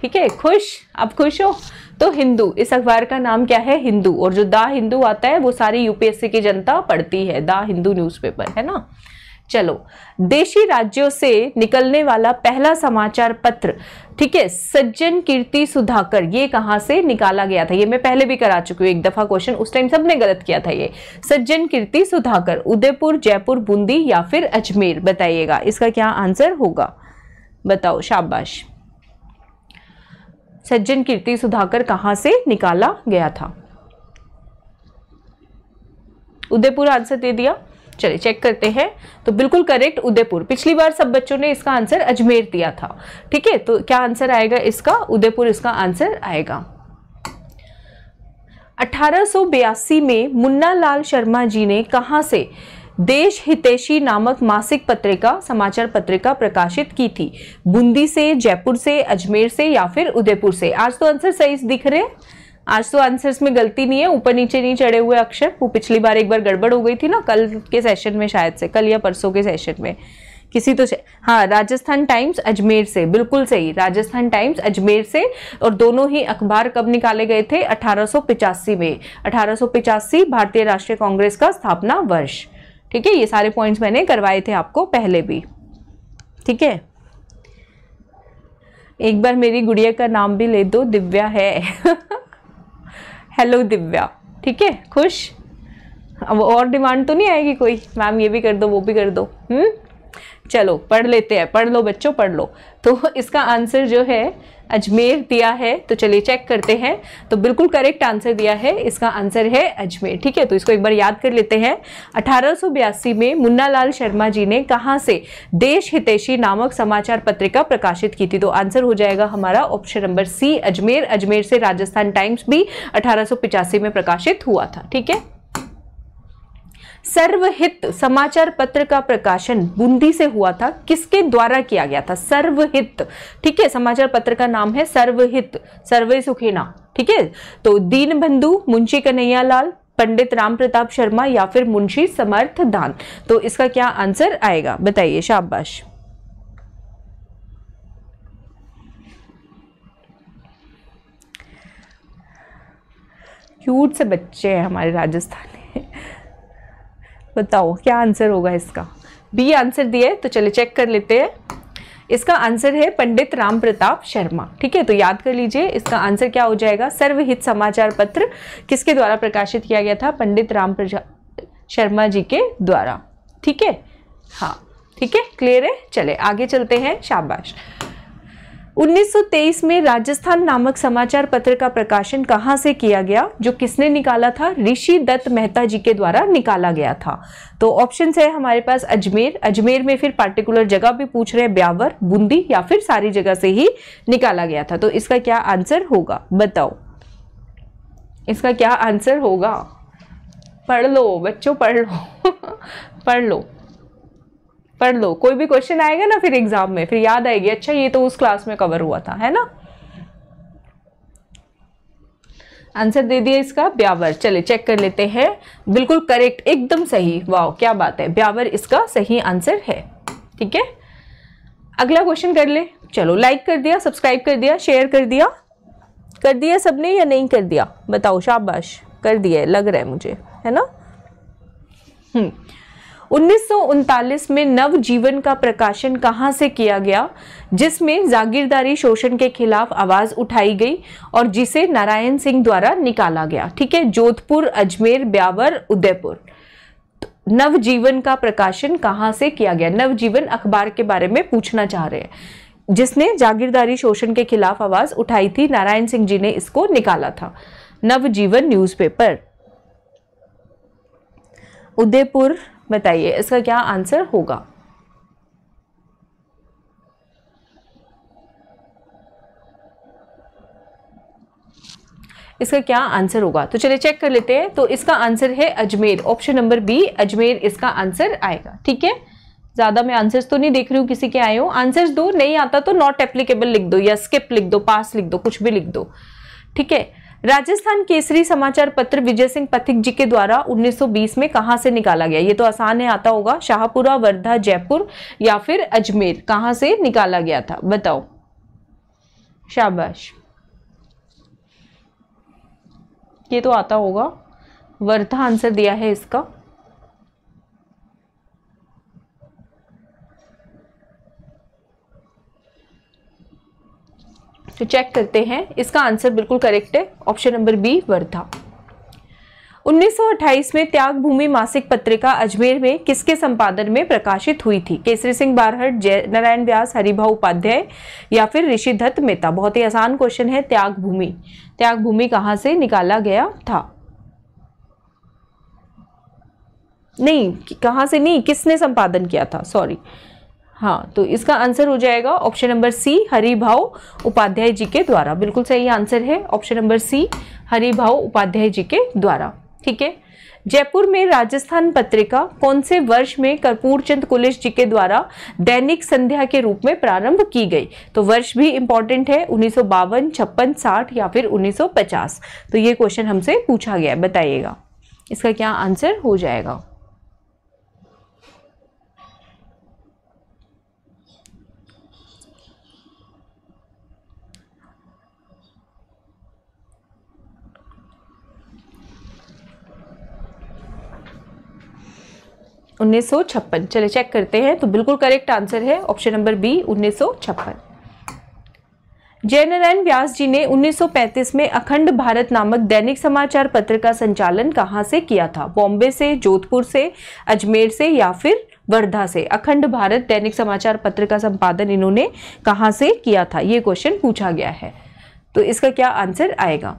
ठीक है खुश आप खुश हो तो हिंदू इस अखबार का नाम क्या है हिंदू और जो द हिंदू आता है वो सारी यूपीएससी की जनता पढ़ती है द हिंदू न्यूज़पेपर है ना चलो देशी राज्यों से निकलने वाला पहला समाचार पत्र ठीक है सज्जन कीर्ति सुधाकर ये कहाँ से निकाला गया था ये मैं पहले भी करा चुकी हूँ एक दफा क्वेश्चन उस टाइम सबने गलत किया था ये सज्जन कीर्ति सुधाकर उदयपुर जयपुर बूंदी या फिर अजमेर बताइएगा इसका क्या आंसर होगा बताओ शाबाश सज्जन कीर्ति सुधाकर कहाँ से निकाला गया था उदयपुर आंसर दे दिया चलिए चेक करते हैं तो बिल्कुल करेक्ट उदयपुर पिछली बार सब बच्चों ने इसका आंसर अजमेर दिया था ठीक है तो क्या आंसर आएगा इसका उदयपुर इसका आंसर आएगा 1882 में मुन्ना लाल शर्मा जी ने कहाँ से देश हितेशी नामक मासिक पत्रिका समाचार पत्रिका प्रकाशित की थी बूंदी से जयपुर से अजमेर से या फिर उदयपुर से आज तो आंसर सही दिख रहे हैं आज तो आंसर्स में गलती नहीं है ऊपर नीचे नहीं चढ़े हुए अक्षर वो पिछली बार एक बार गड़बड़ हो गई थी ना कल के सेशन में शायद से कल या परसों के सेशन में किसी तो हाँ राजस्थान टाइम्स अजमेर से बिल्कुल सही राजस्थान टाइम्स अजमेर से और दोनों ही अखबार कब निकाले गए थे अठारह में अठारह भारतीय राष्ट्रीय कांग्रेस का स्थापना वर्ष ठीक है ये सारे पॉइंट्स मैंने करवाए थे आपको पहले भी ठीक है एक बार मेरी गुड़िया का नाम भी ले दो दिव्या है *laughs* हेलो दिव्या ठीक है खुश अब और डिमांड तो नहीं आएगी कोई मैम ये भी कर दो वो भी कर दो हम्म चलो पढ़ लेते हैं पढ़ लो बच्चों पढ़ लो तो इसका आंसर जो है अजमेर दिया है तो चलिए चेक करते हैं तो बिल्कुल करेक्ट आंसर दिया है इसका आंसर है अजमेर ठीक है तो इसको एक बार याद कर लेते हैं अठारह में मुन्ना लाल शर्मा जी ने कहाँ से देश हितैषी नामक समाचार पत्रिका प्रकाशित की थी तो आंसर हो जाएगा हमारा option number C Ajmer Ajmer से राजस्थान टाइम्स भी अठारह में प्रकाशित हुआ था ठीक है सर्वहित समाचार पत्र का प्रकाशन बूंदी से हुआ था किसके द्वारा किया गया था सर्वहित ठीक है समाचार पत्र का नाम है सर्वहित सर्वे सुखेना ठीक है तो दीन बंधु मुंशी कन्हैया लाल पंडित राम प्रताप शर्मा या फिर मुंशी समर्थ दान तो इसका क्या आंसर आएगा बताइए शाबाश क्यूट से बच्चे हैं हमारे राजस्थानी बताओ क्या आंसर होगा इसका बी आंसर दिए तो चले चेक कर लेते हैं इसका आंसर है पंडित राम प्रताप शर्मा ठीक है तो याद कर लीजिए इसका आंसर क्या हो जाएगा सर्वहित समाचार पत्र किसके द्वारा प्रकाशित किया गया था पंडित राम शर्मा जी के द्वारा ठीक है हाँ ठीक है क्लियर है चले आगे चलते हैं शाबाश 1923 में राजस्थान नामक समाचार पत्र का प्रकाशन कहाँ से किया गया जो किसने निकाला था ऋषि दत्त मेहता जी के द्वारा निकाला गया था तो ऑप्शन है हमारे पास अजमेर अजमेर में फिर पार्टिकुलर जगह भी पूछ रहे हैं ब्यावर बूंदी या फिर सारी जगह से ही निकाला गया था तो इसका क्या आंसर होगा बताओ इसका क्या आंसर होगा पढ़ लो बच्चों पढ़ लो *laughs* पढ़ लो पढ़ लो कोई भी क्वेश्चन आएगा ना फिर एग्जाम में फिर याद आएगी अच्छा ये तो उस क्लास में कवर हुआ था है ना आंसर दे दिया इसका ब्यावर चले चेक कर लेते हैं बिल्कुल करेक्ट एकदम सही वाह क्या बात है ब्यावर इसका सही आंसर है ठीक है अगला क्वेश्चन कर ले चलो लाइक कर दिया सब्सक्राइब कर दिया शेयर कर दिया कर दिया सबने या नहीं कर दिया बताओ शाबाश कर दिया लग रहा है मुझे है ना हम्म उन्नीस में नवजीवन का प्रकाशन कहाँ से किया गया जिसमें जागीरदारी शोषण के खिलाफ आवाज उठाई गई और जिसे नारायण सिंह द्वारा निकाला गया ठीक है जोधपुर अजमेर ब्यावर उदयपुर तो नवजीवन का प्रकाशन कहाँ से किया गया नवजीवन अखबार के बारे में पूछना चाह रहे हैं जिसने जागीरदारी शोषण के खिलाफ आवाज उठाई थी नारायण सिंह जी ने इसको निकाला था नवजीवन न्यूज़पेपर उदयपुर बताइए इसका क्या आंसर होगा इसका क्या आंसर होगा तो चलिए चेक कर लेते हैं तो इसका आंसर है Ajmer option number B Ajmer इसका आंसर आएगा ठीक है ज़्यादा मैं आंसर्स तो नहीं देख रही हूँ किसी के आए हो आंसर्स दो नहीं आता तो नॉट एप्लीकेबल लिख दो या स्किप लिख दो पास लिख दो कुछ भी लिख दो ठीक है राजस्थान केसरी समाचार पत्र विजय सिंह पथिक जी के द्वारा 1920 में कहां से निकाला गया ये तो आसान है आता होगा शाहपुरा वर्धा जयपुर या फिर अजमेर कहां से निकाला गया था बताओ शाबाश ये तो आता होगा वर्धा आंसर दिया है इसका तो चेक करते हैं इसका आंसर बिल्कुल करेक्ट है ऑप्शन नंबर बी वर्धा 1928 में त्याग भूमि मासिक पत्रिका अजमेर में किसके संपादन में प्रकाशित हुई थी केसरी सिंह बारहट जय नारायण व्यास हरिभा उपाध्याय या फिर ऋषि दत्त मेहता बहुत ही आसान क्वेश्चन है त्याग भूमि त्याग भूमि कहाँ से निकाला गया था नहीं कहाँ से नहीं किसने संपादन किया था सॉरी हाँ तो इसका आंसर हो जाएगा option number C Haribhau Upadhyay ji के द्वारा बिल्कुल सही आंसर है option number C Haribhau Upadhyay ji के द्वारा ठीक है जयपुर में राजस्थान पत्रिका कौन से वर्ष में कर्पूर चंद जी के द्वारा दैनिक संध्या के रूप में प्रारंभ की गई तो वर्ष भी इंपॉर्टेंट है उन्नीस सौ बावन छप्पन साठ या फिर 1950 तो ये क्वेश्चन हमसे पूछा गया बताइएगा इसका क्या आंसर हो जाएगा उन्नीस चले चेक करते हैं तो बिल्कुल करेक्ट आंसर है ऑप्शन नंबर बी उन्नीस जयनारायण व्यास जी ने 1935 में अखंड भारत नामक दैनिक समाचार पत्र का संचालन कहाँ से किया था बॉम्बे से जोधपुर से अजमेर से या फिर वर्धा से अखंड भारत दैनिक समाचार पत्र का संपादन इन्होंने कहाँ से किया था ये क्वेश्चन पूछा गया है तो इसका क्या आंसर आएगा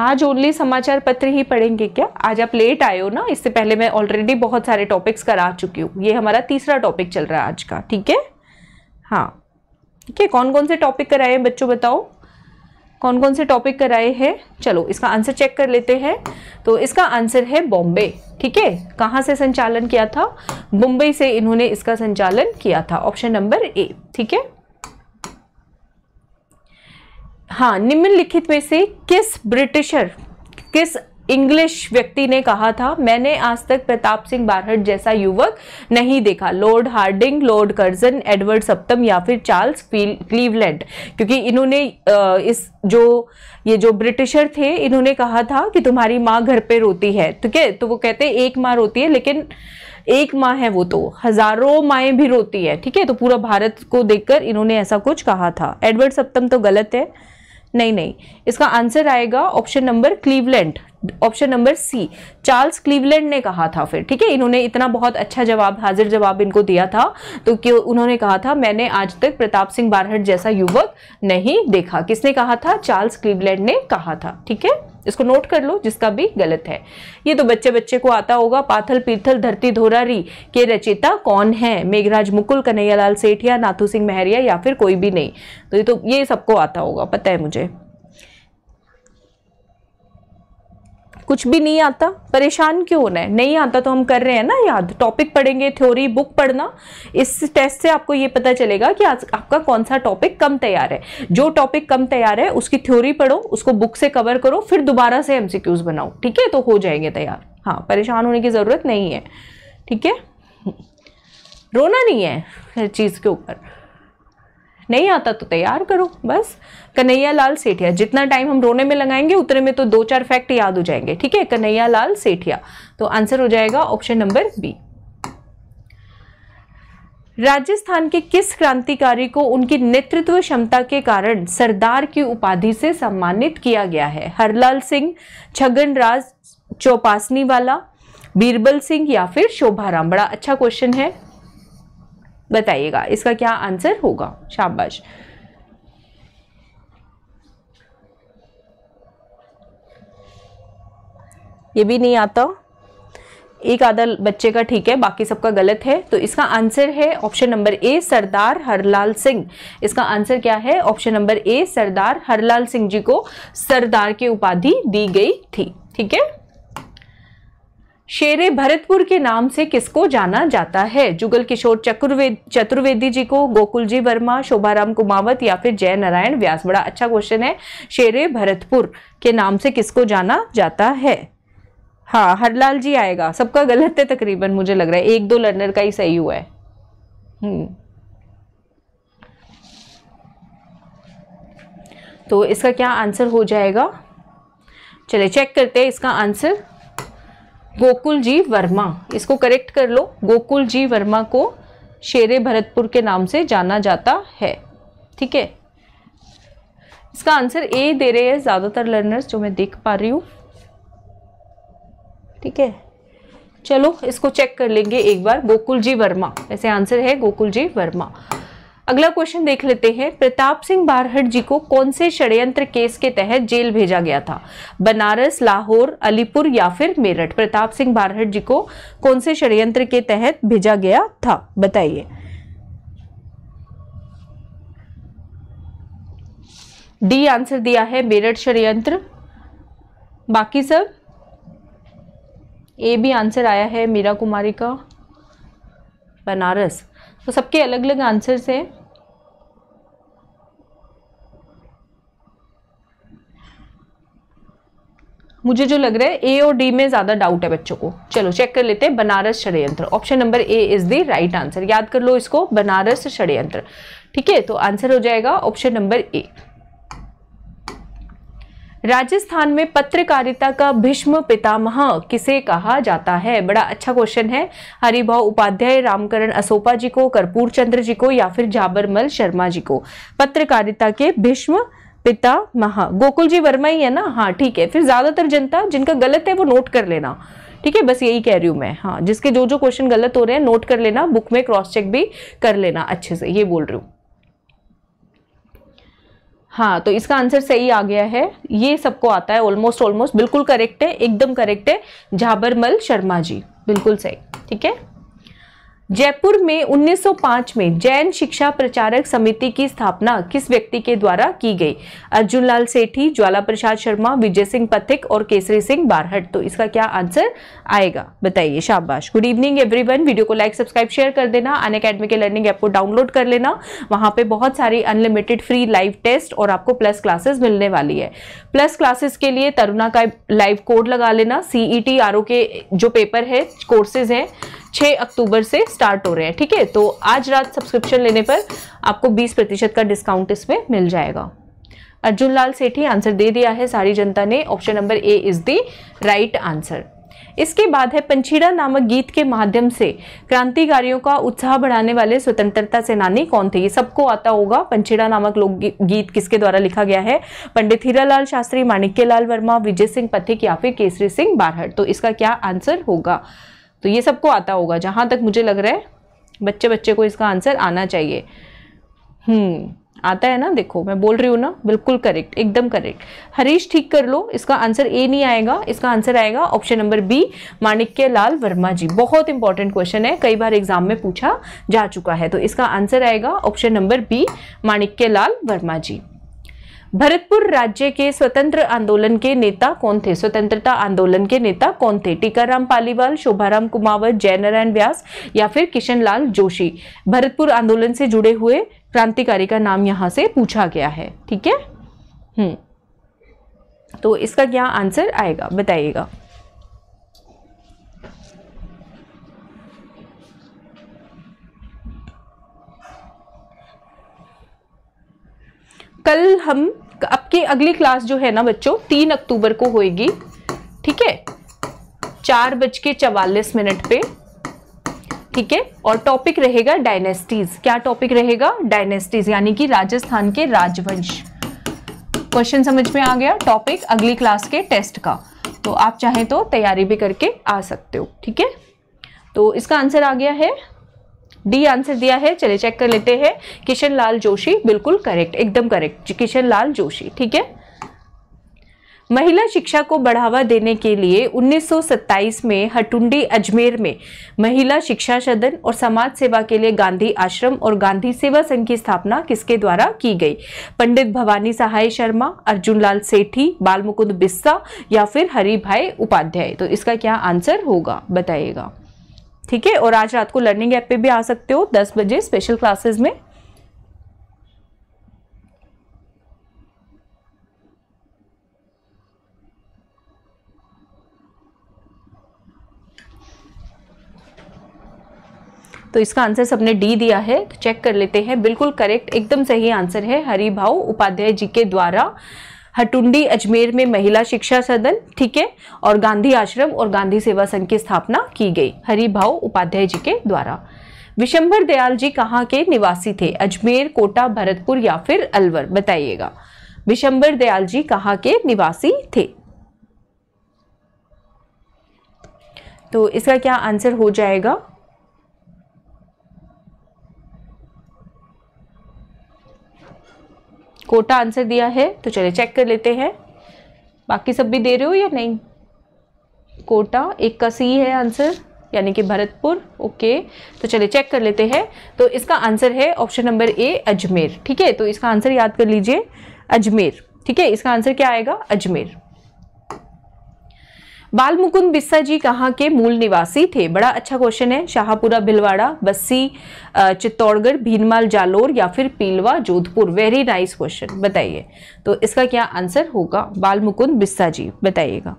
आज ओनली समाचार पत्र ही पढ़ेंगे क्या आज आप लेट आए हो ना इससे पहले मैं ऑलरेडी बहुत सारे टॉपिक्स करा चुकी हूँ ये हमारा तीसरा टॉपिक चल रहा है आज का ठीक है हाँ ठीक है कौन कौन से टॉपिक कराए हैं बच्चों बताओ कौन कौन से टॉपिक कराए हैं चलो इसका आंसर चेक कर लेते हैं तो इसका आंसर है बॉम्बे ठीक है कहाँ से संचालन किया था मुंबई से इन्होंने इसका संचालन किया था ऑप्शन नंबर ए ठीक है हाँ निम्नलिखित में से किस ब्रिटिशर किस इंग्लिश व्यक्ति ने कहा था मैंने आज तक प्रताप सिंह बारहट जैसा युवक नहीं देखा Lord Hardinge Lord Curzon Edward सप्तम या फिर चार्ल्स क्लीवलैंड क्योंकि इन्होंने इस जो ये जो ब्रिटिशर थे इन्होंने कहा था कि तुम्हारी माँ घर पे रोती है ठीक है तो वो कहते हैं एक माँ रोती है लेकिन एक माँ है वो तो हजारों माएँ भी रोती है ठीक है तो पूरा भारत को देखकर इन्होंने ऐसा कुछ कहा था एडवर्ड सप्तम तो गलत है नहीं नहीं इसका आंसर आएगा option number Cleveland option number C Charles Cleveland ने कहा था फिर ठीक है इन्होंने इतना बहुत अच्छा जवाब हाजिर जवाब इनको दिया था तो क्यों उन्होंने कहा था मैंने आज तक प्रताप सिंह बारहट जैसा युवक नहीं देखा किसने कहा था चार्ल्स क्लीवलैंड ने कहा था ठीक है इसको नोट कर लो जिसका भी गलत है ये तो बच्चे बच्चे को आता होगा पाथल पीथल धरती धोरारी के रचेता कौन है मेघराज मुकुल कन्हैयालाल सेठिया नाथू सिंह महरिया या फिर कोई भी नहीं तो ये तो ये सबको आता होगा पता है मुझे कुछ भी नहीं आता परेशान क्यों होना है नहीं आता तो हम कर रहे हैं ना याद टॉपिक पढ़ेंगे थ्योरी बुक पढ़ना इस टेस्ट से आपको ये पता चलेगा कि आज आपका कौन सा टॉपिक कम तैयार है जो टॉपिक कम तैयार है उसकी थ्योरी पढ़ो उसको बुक से कवर करो फिर दोबारा से एमसीक्यूज बनाओ ठीक है तो हो जाएंगे तैयार हाँ परेशान होने की ज़रूरत नहीं है ठीक है रोना नहीं है हर चीज़ के ऊपर नहीं आता तो तैयार करो बस कन्हैया लाल सेठिया जितना टाइम हम रोने में लगाएंगे उतने में तो दो चार फैक्ट याद हो जाएंगे ठीक है कन्हैया लाल सेठिया तो आंसर हो जाएगा ऑप्शन नंबर बी राजस्थान के किस क्रांतिकारी को उनकी नेतृत्व क्षमता के कारण सरदार की उपाधि से सम्मानित किया गया है हरलाल सिंह छगन राज चौपासनी वाला बीरबल सिंह या फिर शोभा राम बड़ा अच्छा क्वेश्चन है बताइएगा इसका क्या आंसर होगा शाबाश ये भी नहीं आता एक आधा बच्चे का ठीक है बाकी सबका गलत है तो इसका आंसर है option number A Sardar Harlal Singh इसका आंसर क्या है option number A Sardar Harlal Singh ji को सरदार की उपाधि दी गई थी ठीक है शेर भरतपुर के नाम से किसको जाना जाता है जुगल किशोर चतुर्वेद चतुर्वेदी जी को गोकुल जी वर्मा शोभाराम कुमावत या फिर जय नारायण व्यास बड़ा अच्छा क्वेश्चन है शेरे भरतपुर के नाम से किसको जाना जाता है हाँ हरलाल जी आएगा सबका गलत है तकरीबन मुझे लग रहा है एक दो लर्नर का ही सही हुआ है हम्म। तो इसका क्या आंसर हो जाएगा चले चेक करते हैं इसका आंसर गोकुल जी वर्मा इसको करेक्ट कर लो गोकुल जी वर्मा को शेरे भरतपुर के नाम से जाना जाता है ठीक है इसका आंसर ए दे रहे हैं ज़्यादातर लर्नर्स जो मैं देख पा रही हूँ ठीक है चलो इसको चेक कर लेंगे एक बार गोकुल जी वर्मा ऐसे आंसर है गोकुल जी वर्मा अगला क्वेश्चन देख लेते हैं प्रताप सिंह बारहट जी को कौन से षड्यंत्र केस के तहत जेल भेजा गया था बनारस लाहौर अलीपुर या फिर मेरठ प्रताप सिंह बारहट जी को कौन से षड्यंत्र के तहत भेजा गया था बताइए डी आंसर दिया है मेरठ षड्यंत्र बाकी सब ए भी आंसर आया है मीरा कुमारी का बनारस तो सबके अलग अलग आंसर्स हैं मुझे जो लग रहा है ए और डी में ज़्यादा डाउट है बच्चों को चलो चेक कर लेते हैं बनारस षडयंत्र option number A is the right answer याद कर लो इसको बनारस षडयंत्र ठीक है तो आंसर हो जाएगा ऑप्शन नंबर ए राजस्थान में पत्रकारिता का भीष्म पितामह किसे कहा जाता है बड़ा अच्छा क्वेश्चन है हरिभाव उपाध्याय रामकरण असोपा जी को कर्पूर चंद्र जी को या फिर जाबरमल शर्मा जी को पत्रकारिता के भीष्म पिता महा गोकुल जी वर्मा ही है ना हाँ ठीक है फिर ज्यादातर जनता जिनका गलत है वो नोट कर लेना ठीक है बस यही कह रही हूँ मैं हाँ जिसके जो जो क्वेश्चन गलत हो रहे हैं नोट कर लेना बुक में क्रॉस चेक भी कर लेना अच्छे से ये बोल रही हूँ हाँ तो इसका आंसर सही आ गया है ये सबको आता है ऑलमोस्ट ऑलमोस्ट बिल्कुल करेक्ट है एकदम करेक्ट है झाबरमल शर्मा जी बिल्कुल सही ठीक है जयपुर में 1905 में जैन शिक्षा प्रचारक समिति की स्थापना किस व्यक्ति के द्वारा की गई अर्जुन लाल सेठी ज्वाला प्रसाद शर्मा विजय सिंह पथिक और केसरी सिंह बारहट तो इसका क्या आंसर आएगा बताइए शाबाश गुड इवनिंग एवरीवन वीडियो को लाइक सब्सक्राइब शेयर कर देना अन अकेडमी के लर्निंग ऐप को डाउनलोड कर लेना वहां पे बहुत सारी अनलिमिटेड फ्री लाइव टेस्ट और आपको प्लस क्लासेस मिलने वाली है प्लस क्लासेस के लिए तरुणा का लाइव कोड लगा लेना आर ओ e के जो पेपर है कोर्सेज हैं 6 अक्टूबर से स्टार्ट हो रहे हैं ठीक है तो आज रात सब्सक्रिप्शन लेने पर आपको 20 प्रतिशत का डिस्काउंट इसमें मिल जाएगा अर्जुन लाल सेठी आंसर दे दिया है सारी जनता ने option number A is the right answer इसके बाद है पंछीड़ा नामक गीत के माध्यम से क्रांतिकारियों का उत्साह बढ़ाने वाले स्वतंत्रता सेनानी कौन थे ये सबको आता होगा पंछीड़ा नामक लोक गीत किसके द्वारा लिखा गया है पंडित हीरालाल शास्त्री माणिक्यलाल वर्मा विजय सिंह पथिक या फिर केसरी सिंह बारहट तो इसका क्या आंसर होगा तो ये सबको आता होगा जहाँ तक मुझे लग रहा है बच्चे बच्चे को इसका आंसर आना चाहिए हम्म, आता है ना देखो मैं बोल रही हूँ ना बिल्कुल करेक्ट एकदम करेक्ट हरीश ठीक कर लो इसका आंसर ए नहीं आएगा इसका आंसर आएगा option number B Manikya Lal Verma ji बहुत इंपॉर्टेंट क्वेश्चन है कई बार एग्जाम में पूछा जा चुका है तो इसका आंसर आएगा option number B Manikya Lal Verma ji Bharatpur राज्य के स्वतंत्र आंदोलन के नेता कौन थे स्वतंत्रता आंदोलन के नेता कौन थे टीकाराम पालीवाल शोभाराम कुमावत जयनारायण व्यास या फिर किशन लाल जोशी भरतपुर आंदोलन से जुड़े हुए क्रांतिकारी का नाम यहाँ से पूछा गया है ठीक है हम्म तो इसका क्या आंसर आएगा बताइएगा कल हम आपकी अगली क्लास जो है ना बच्चों तीन अक्टूबर को होएगी ठीक है चार बज के चवालीस मिनट पे ठीक है और टॉपिक रहेगा डायनेस्टीज क्या टॉपिक रहेगा डायनेस्टीज यानी कि राजस्थान के राजवंश क्वेश्चन समझ में आ गया टॉपिक अगली क्लास के टेस्ट का तो आप चाहें तो तैयारी भी करके आ सकते हो ठीक है तो इसका आंसर आ गया है डी आंसर दिया है चलिए चेक कर लेते हैं किशन लाल जोशी बिल्कुल करेक्ट एकदम करेक्ट किशन लाल जोशी ठीक है महिला शिक्षा को बढ़ावा देने के लिए 1927 में हटुंडी अजमेर में महिला शिक्षा सदन और समाज सेवा के लिए गांधी आश्रम और गांधी सेवा संघ की स्थापना किसके द्वारा की गई पंडित भवानी सहाय शर्मा अर्जुन लाल सेठी बाल मुकुंद बिस्सा या फिर हरी भाई उपाध्याय तो इसका क्या आंसर होगा बताइएगा ठीक है और आज रात को लर्निंग ऐप पे भी आ सकते हो दस बजे स्पेशल क्लासेस में तो इसका आंसर सबने डी दिया है तो चेक कर लेते हैं बिल्कुल करेक्ट एकदम सही आंसर है हरि उपाध्याय जी के द्वारा हटुंडी अजमेर में महिला शिक्षा सदन ठीक है और गांधी आश्रम और गांधी सेवा संघ की स्थापना की गई हरिभाव उपाध्याय जी के द्वारा विशंभर दयाल जी कहाँ के निवासी थे अजमेर कोटा भरतपुर या फिर अलवर बताइएगा विशंबर दयाल जी कहाँ के निवासी थे तो इसका क्या आंसर हो जाएगा कोटा आंसर दिया है तो चलिए चेक कर लेते हैं बाकी सब भी दे रहे हो या नहीं कोटा एक का सी है आंसर यानी कि भरतपुर ओके तो चलिए चेक कर लेते हैं तो इसका आंसर है ऑप्शन नंबर ए अजमेर ठीक है तो इसका आंसर याद कर लीजिए अजमेर ठीक है इसका आंसर क्या आएगा अजमेर बाल मुकुंद बिस्सा जी कहाँ के मूल निवासी थे बड़ा अच्छा क्वेश्चन है शाहपुरा भिलवाड़ा बस्सी चित्तौड़गढ़ भीनमाल जालोर या फिर Pilwa Jodhpur very nice question बताइए तो इसका क्या आंसर होगा बाल मुकुंद बिस्सा जी बताइएगा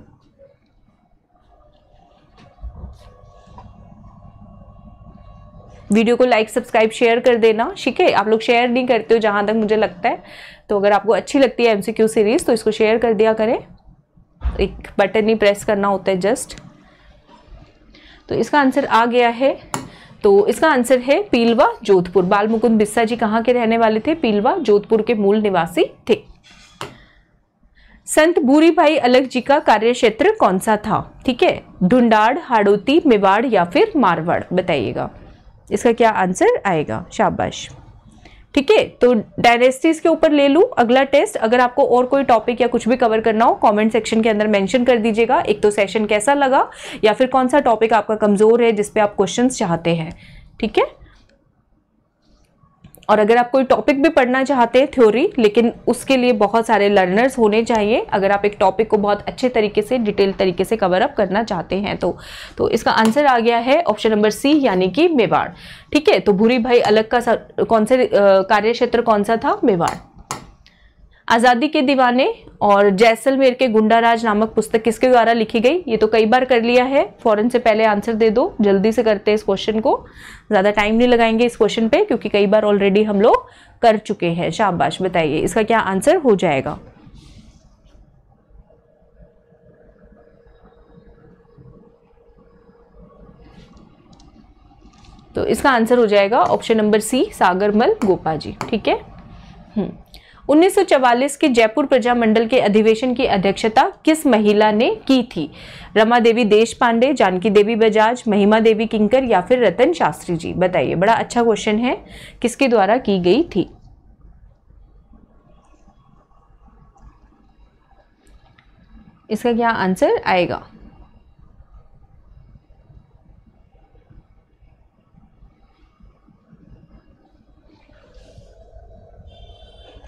वीडियो को लाइक सब्सक्राइब शेयर कर देना ठीक है आप लोग शेयर नहीं करते हो जहाँ तक मुझे लगता है तो अगर आपको अच्छी लगती है एमसीक्यू सीरीज़ तो इसको शेयर कर दिया करें एक बटन ही प्रेस करना होता है जस्ट तो इसका आंसर आ गया है तो इसका आंसर है पीलवा जोधपुर बाल मुकुंद बिस्सा जी कहाँ के रहने वाले थे पीलवा जोधपुर के मूल निवासी थे संत बूरी भाई अलग जी का कार्य क्षेत्र कौन सा था ठीक है ढूंढाड़ हाड़ोती मेवाड़ या फिर मारवाड़ बताइएगा इसका क्या आंसर आएगा शाबाश ठीक है तो डायनेस्टीज के ऊपर ले लूँ अगला टेस्ट अगर आपको और कोई टॉपिक या कुछ भी कवर करना हो कमेंट सेक्शन के अंदर मेंशन कर दीजिएगा एक तो सेशन कैसा लगा या फिर कौन सा टॉपिक आपका कमज़ोर है जिसपे आप क्वेश्चन चाहते हैं ठीक है और अगर आप कोई टॉपिक भी पढ़ना चाहते हैं थ्योरी लेकिन उसके लिए बहुत सारे लर्नर्स होने चाहिए अगर आप एक टॉपिक को बहुत अच्छे तरीके से डिटेल तरीके से कवर अप करना चाहते हैं तो तो इसका आंसर आ गया है ऑप्शन नंबर सी यानी कि मेवाड़ ठीक है तो भूरी भाई अलग का कौन से कार्य क्षेत्र कौन सा था मेवाड़ आज़ादी के दीवाने और जैसलमेर के गुंडाराज नामक पुस्तक किसके द्वारा लिखी गई ये तो कई बार कर लिया है फॉरन से पहले आंसर दे दो जल्दी से करते हैं इस क्वेश्चन को ज़्यादा टाइम नहीं लगाएंगे इस क्वेश्चन पे क्योंकि कई बार ऑलरेडी हम लोग कर चुके हैं शाबाश बताइए इसका क्या आंसर हो जाएगा तो इसका आंसर हो जाएगा option number C Sagarmal Gopa ji ठीक है हम्म 1944 के जयपुर प्रजा मंडल के अधिवेशन की अध्यक्षता किस महिला ने की थी रमा देवी देश पांडे जानकी देवी बजाज महिमा देवी किंकर या फिर रतन शास्त्री जी बताइए बड़ा अच्छा क्वेश्चन है किसके द्वारा की गई थी इसका क्या आंसर आएगा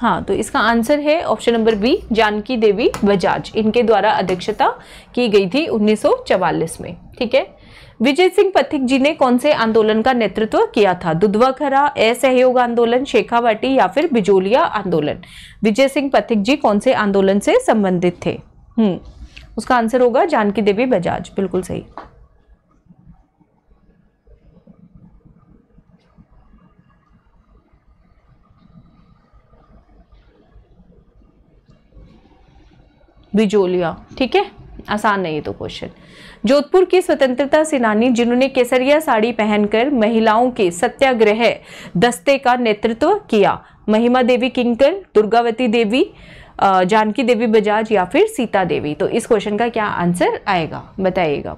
हाँ तो इसका आंसर है option number B Janki Devi Bajaj इनके द्वारा अध्यक्षता की गई थी 1944 में ठीक है विजय सिंह पथिक जी ने कौन से आंदोलन का नेतृत्व किया था दुधवा खरा असहयोग आंदोलन शेखावाटी या फिर बिजोलिया आंदोलन विजय सिंह पथिक जी कौन से आंदोलन से संबंधित थे हम्म उसका आंसर होगा जानकी देवी बजाज बिल्कुल सही बिजोलिया ठीक है आसान नहीं है तो क्वेश्चन जोधपुर की स्वतंत्रता सेनानी जिन्होंने केसरिया साड़ी पहनकर महिलाओं के सत्याग्रह दस्ते का नेतृत्व किया महिमा देवी किंकर दुर्गावती देवी जानकी देवी बजाज या फिर सीता देवी तो इस क्वेश्चन का क्या आंसर आएगा बताइएगा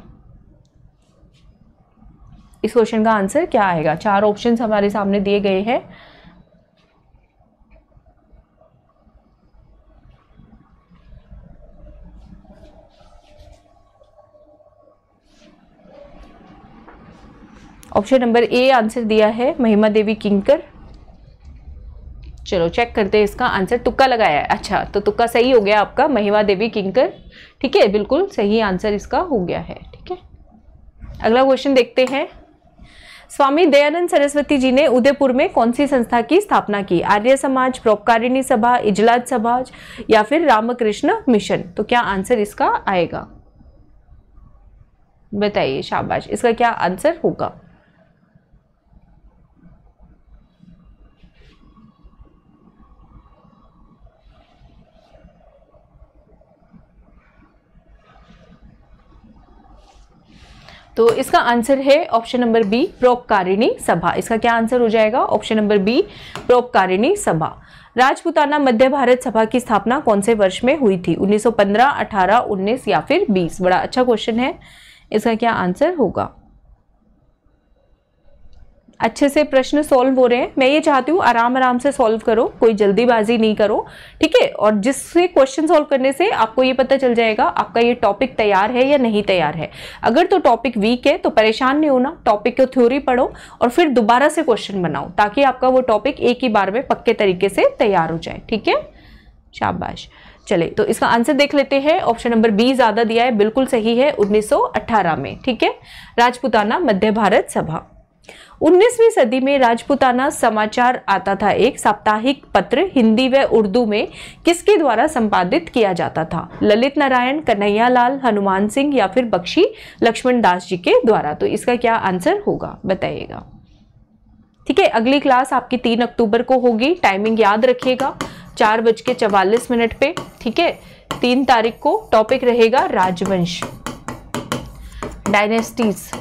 इस क्वेश्चन का आंसर क्या आएगा चार ऑप्शन हमारे सामने दिए गए हैं ऑप्शन नंबर ए आंसर दिया है महिमा देवी किंकर चलो चेक करते हैं इसका आंसर तुक्का लगाया है अच्छा तो तुक्का सही हो गया आपका महिमा देवी किंकर ठीक है बिल्कुल सही आंसर इसका हो गया है ठीक है अगला क्वेश्चन देखते हैं स्वामी दयानंद सरस्वती जी ने उदयपुर में कौन सी संस्था की स्थापना की आर्य समाज प्रोपकारिणी सभा इजलाज समाज या फिर रामकृष्ण मिशन तो क्या आंसर इसका आएगा बताइए शाबाश इसका क्या आंसर होगा तो इसका आंसर है ऑप्शन नंबर बी प्रोपकारिणी सभा इसका क्या आंसर हो जाएगा ऑप्शन नंबर बी प्रोपकारिणी सभा राजपुताना मध्य भारत सभा की स्थापना कौन से वर्ष में हुई थी 1915, 18, 19 या फिर 20 बड़ा अच्छा क्वेश्चन है इसका क्या आंसर होगा अच्छे से प्रश्न सॉल्व हो रहे हैं मैं ये चाहती हूँ आराम आराम से सॉल्व करो कोई जल्दीबाजी नहीं करो ठीक है और जिससे क्वेश्चन सॉल्व करने से आपको ये पता चल जाएगा आपका ये टॉपिक तैयार है या नहीं तैयार है अगर तो टॉपिक वीक है तो परेशान नहीं होना टॉपिक को थ्योरी पढ़ो और फिर दोबारा से क्वेश्चन बनाओ ताकि आपका वो टॉपिक एक ही बार में पक्के तरीके से तैयार हो जाए ठीक है शाबाश चले तो इसका आंसर देख लेते हैं ऑप्शन नंबर बी ज़्यादा दिया है बिल्कुल सही है 1918 में ठीक है राजपुताना मध्य भारत सभा 19वीं सदी में राजपूताना समाचार आता था एक साप्ताहिक पत्र हिंदी व उर्दू में किसके द्वारा संपादित किया जाता था ललित नारायण कन्हैया लाल हनुमान सिंह या फिर बख्शी लक्ष्मण दास जी के द्वारा तो इसका क्या आंसर होगा बताइएगा ठीक है अगली क्लास आपकी तीन अक्टूबर को होगी टाइमिंग याद रखिएगा चार बज के चवालीस मिनट पे ठीक है तीन तारीख को टॉपिक रहेगा राजवंश डायनेस्टीज़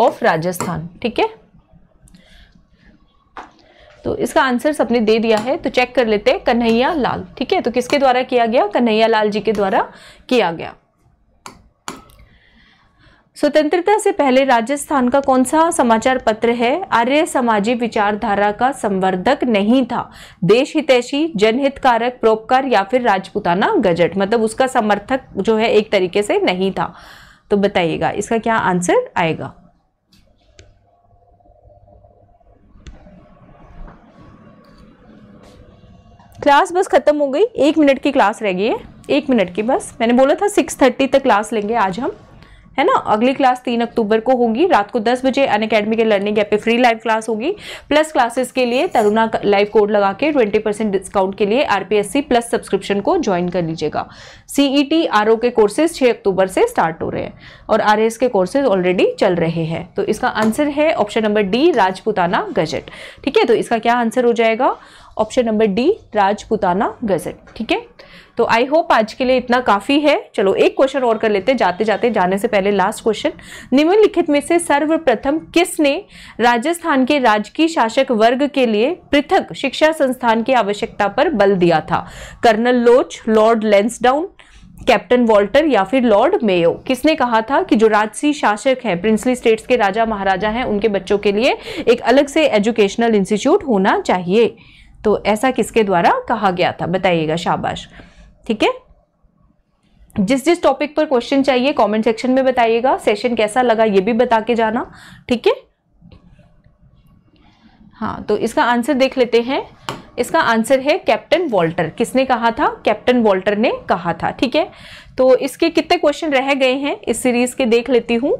ऑफ राजस्थान ठीक है तो इसका आंसर सबने दे दिया है तो चेक कर लेते हैं कन्हैया लाल ठीक है तो किसके द्वारा किया गया कन्हैया लाल जी के द्वारा किया गया स्वतंत्रता से पहले राजस्थान का कौन सा समाचार पत्र है आर्य सामाजिक विचारधारा का संवर्धक नहीं था देश हितैषी जनहित कारक प्रोपकार या फिर राजपुताना गजट मतलब उसका समर्थक जो है एक तरीके से नहीं था तो बताइएगा इसका क्या आंसर आएगा क्लास बस खत्म हो गई एक मिनट की क्लास रह गई है एक मिनट की बस मैंने बोला था सिक्स थर्टी तक क्लास लेंगे आज हम है ना अगली क्लास तीन अक्टूबर को होगी रात को दस बजे अन अकेडमी के लर्निंग ऐप पे फ्री लाइव क्लास होगी प्लस क्लासेस के लिए तरुणा लाइव कोड लगा के ट्वेंटी परसेंट डिस्काउंट के लिए आरपीएससी प्लस सब्सक्रिप्शन को ज्वाइन कर लीजिएगा सीईटी आरओ e के कोर्सेज छः अक्टूबर से स्टार्ट हो रहे हैं और आर के कोर्सेज ऑलरेडी चल रहे हैं तो इसका आंसर है option number D Rajputana gazette ठीक है तो इसका क्या आंसर हो जाएगा option number D Rajputana gazette ठीक है तो आई होप आज के लिए इतना काफ़ी है चलो एक क्वेश्चन और कर लेते हैं जाते जाते जाने से पहले लास्ट क्वेश्चन निम्नलिखित में से सर्वप्रथम किसने राजस्थान के राजकीय शासक वर्ग के लिए पृथक शिक्षा संस्थान की आवश्यकता पर बल दिया था कर्नल लोच लॉर्ड लेंसडाउन कैप्टन वॉल्टर या फिर लॉर्ड मेयो किसने कहा था कि जो राजसी शासक हैं प्रिंसली स्टेट्स के राजा महाराजा हैं उनके बच्चों के लिए एक अलग से एजुकेशनल इंस्टीट्यूट होना चाहिए तो ऐसा किसके द्वारा कहा गया था बताइएगा शाबाश ठीक है जिस जिस टॉपिक पर क्वेश्चन चाहिए कमेंट सेक्शन में बताइएगा सेशन कैसा लगा ये भी बता के जाना ठीक है हाँ तो इसका आंसर देख लेते हैं इसका आंसर है कैप्टन वॉल्टर किसने कहा था कैप्टन वॉल्टर ने कहा था ठीक है तो इसके कितने क्वेश्चन रह गए हैं इस सीरीज़ के देख लेती हूँ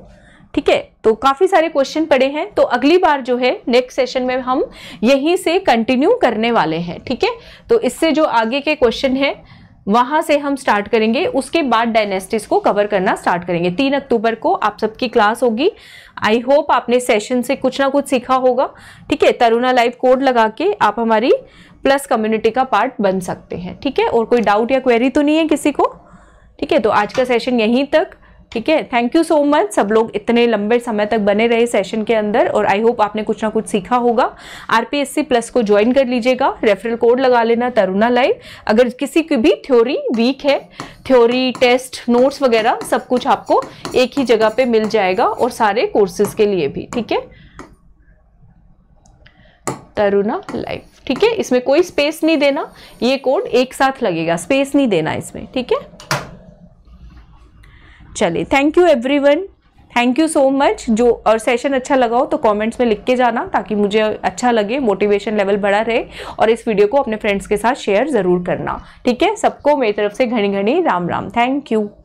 ठीक है तो काफ़ी सारे क्वेश्चन पड़े हैं तो अगली बार जो है नेक्स्ट सेशन में हम यहीं से कंटिन्यू करने वाले हैं ठीक है तो इससे जो आगे के क्वेश्चन हैं वहाँ से हम स्टार्ट करेंगे उसके बाद डायनेस्टिस को कवर करना स्टार्ट करेंगे तीन अक्टूबर को आप सबकी क्लास होगी आई होप आपने सेशन से कुछ ना कुछ सीखा होगा ठीक है तरुणा लाइव कोड लगा के आप हमारी प्लस कम्युनिटी का पार्ट बन सकते हैं ठीक है और कोई डाउट या क्वेरी तो नहीं है किसी को ठीक है तो आज का सेशन यहीं तक ठीक है थैंक यू सो मच सब लोग इतने लंबे समय तक बने रहे सेशन के अंदर और आई होप आपने कुछ ना कुछ सीखा होगा आरपीएससी प्लस को ज्वाइन कर लीजिएगा रेफरल कोड लगा लेना तरुणा लाइव अगर किसी की भी थ्योरी वीक है थ्योरी टेस्ट नोट्स वगैरह सब कुछ आपको एक ही जगह पे मिल जाएगा और सारे कोर्सेज के लिए भी ठीक है तरुणा लाइव ठीक है इसमें कोई स्पेस नहीं देना ये कोड एक साथ लगेगा स्पेस नहीं देना इसमें ठीक है चलिए thank you everyone thank you so much जो और सेशन अच्छा लगा हो तो कमेंट्स में लिख के जाना ताकि मुझे अच्छा लगे मोटिवेशन लेवल बढ़ा रहे और इस वीडियो को अपने फ्रेंड्स के साथ शेयर ज़रूर करना ठीक है सबको मेरी तरफ से घनी घनी राम राम थैंक यू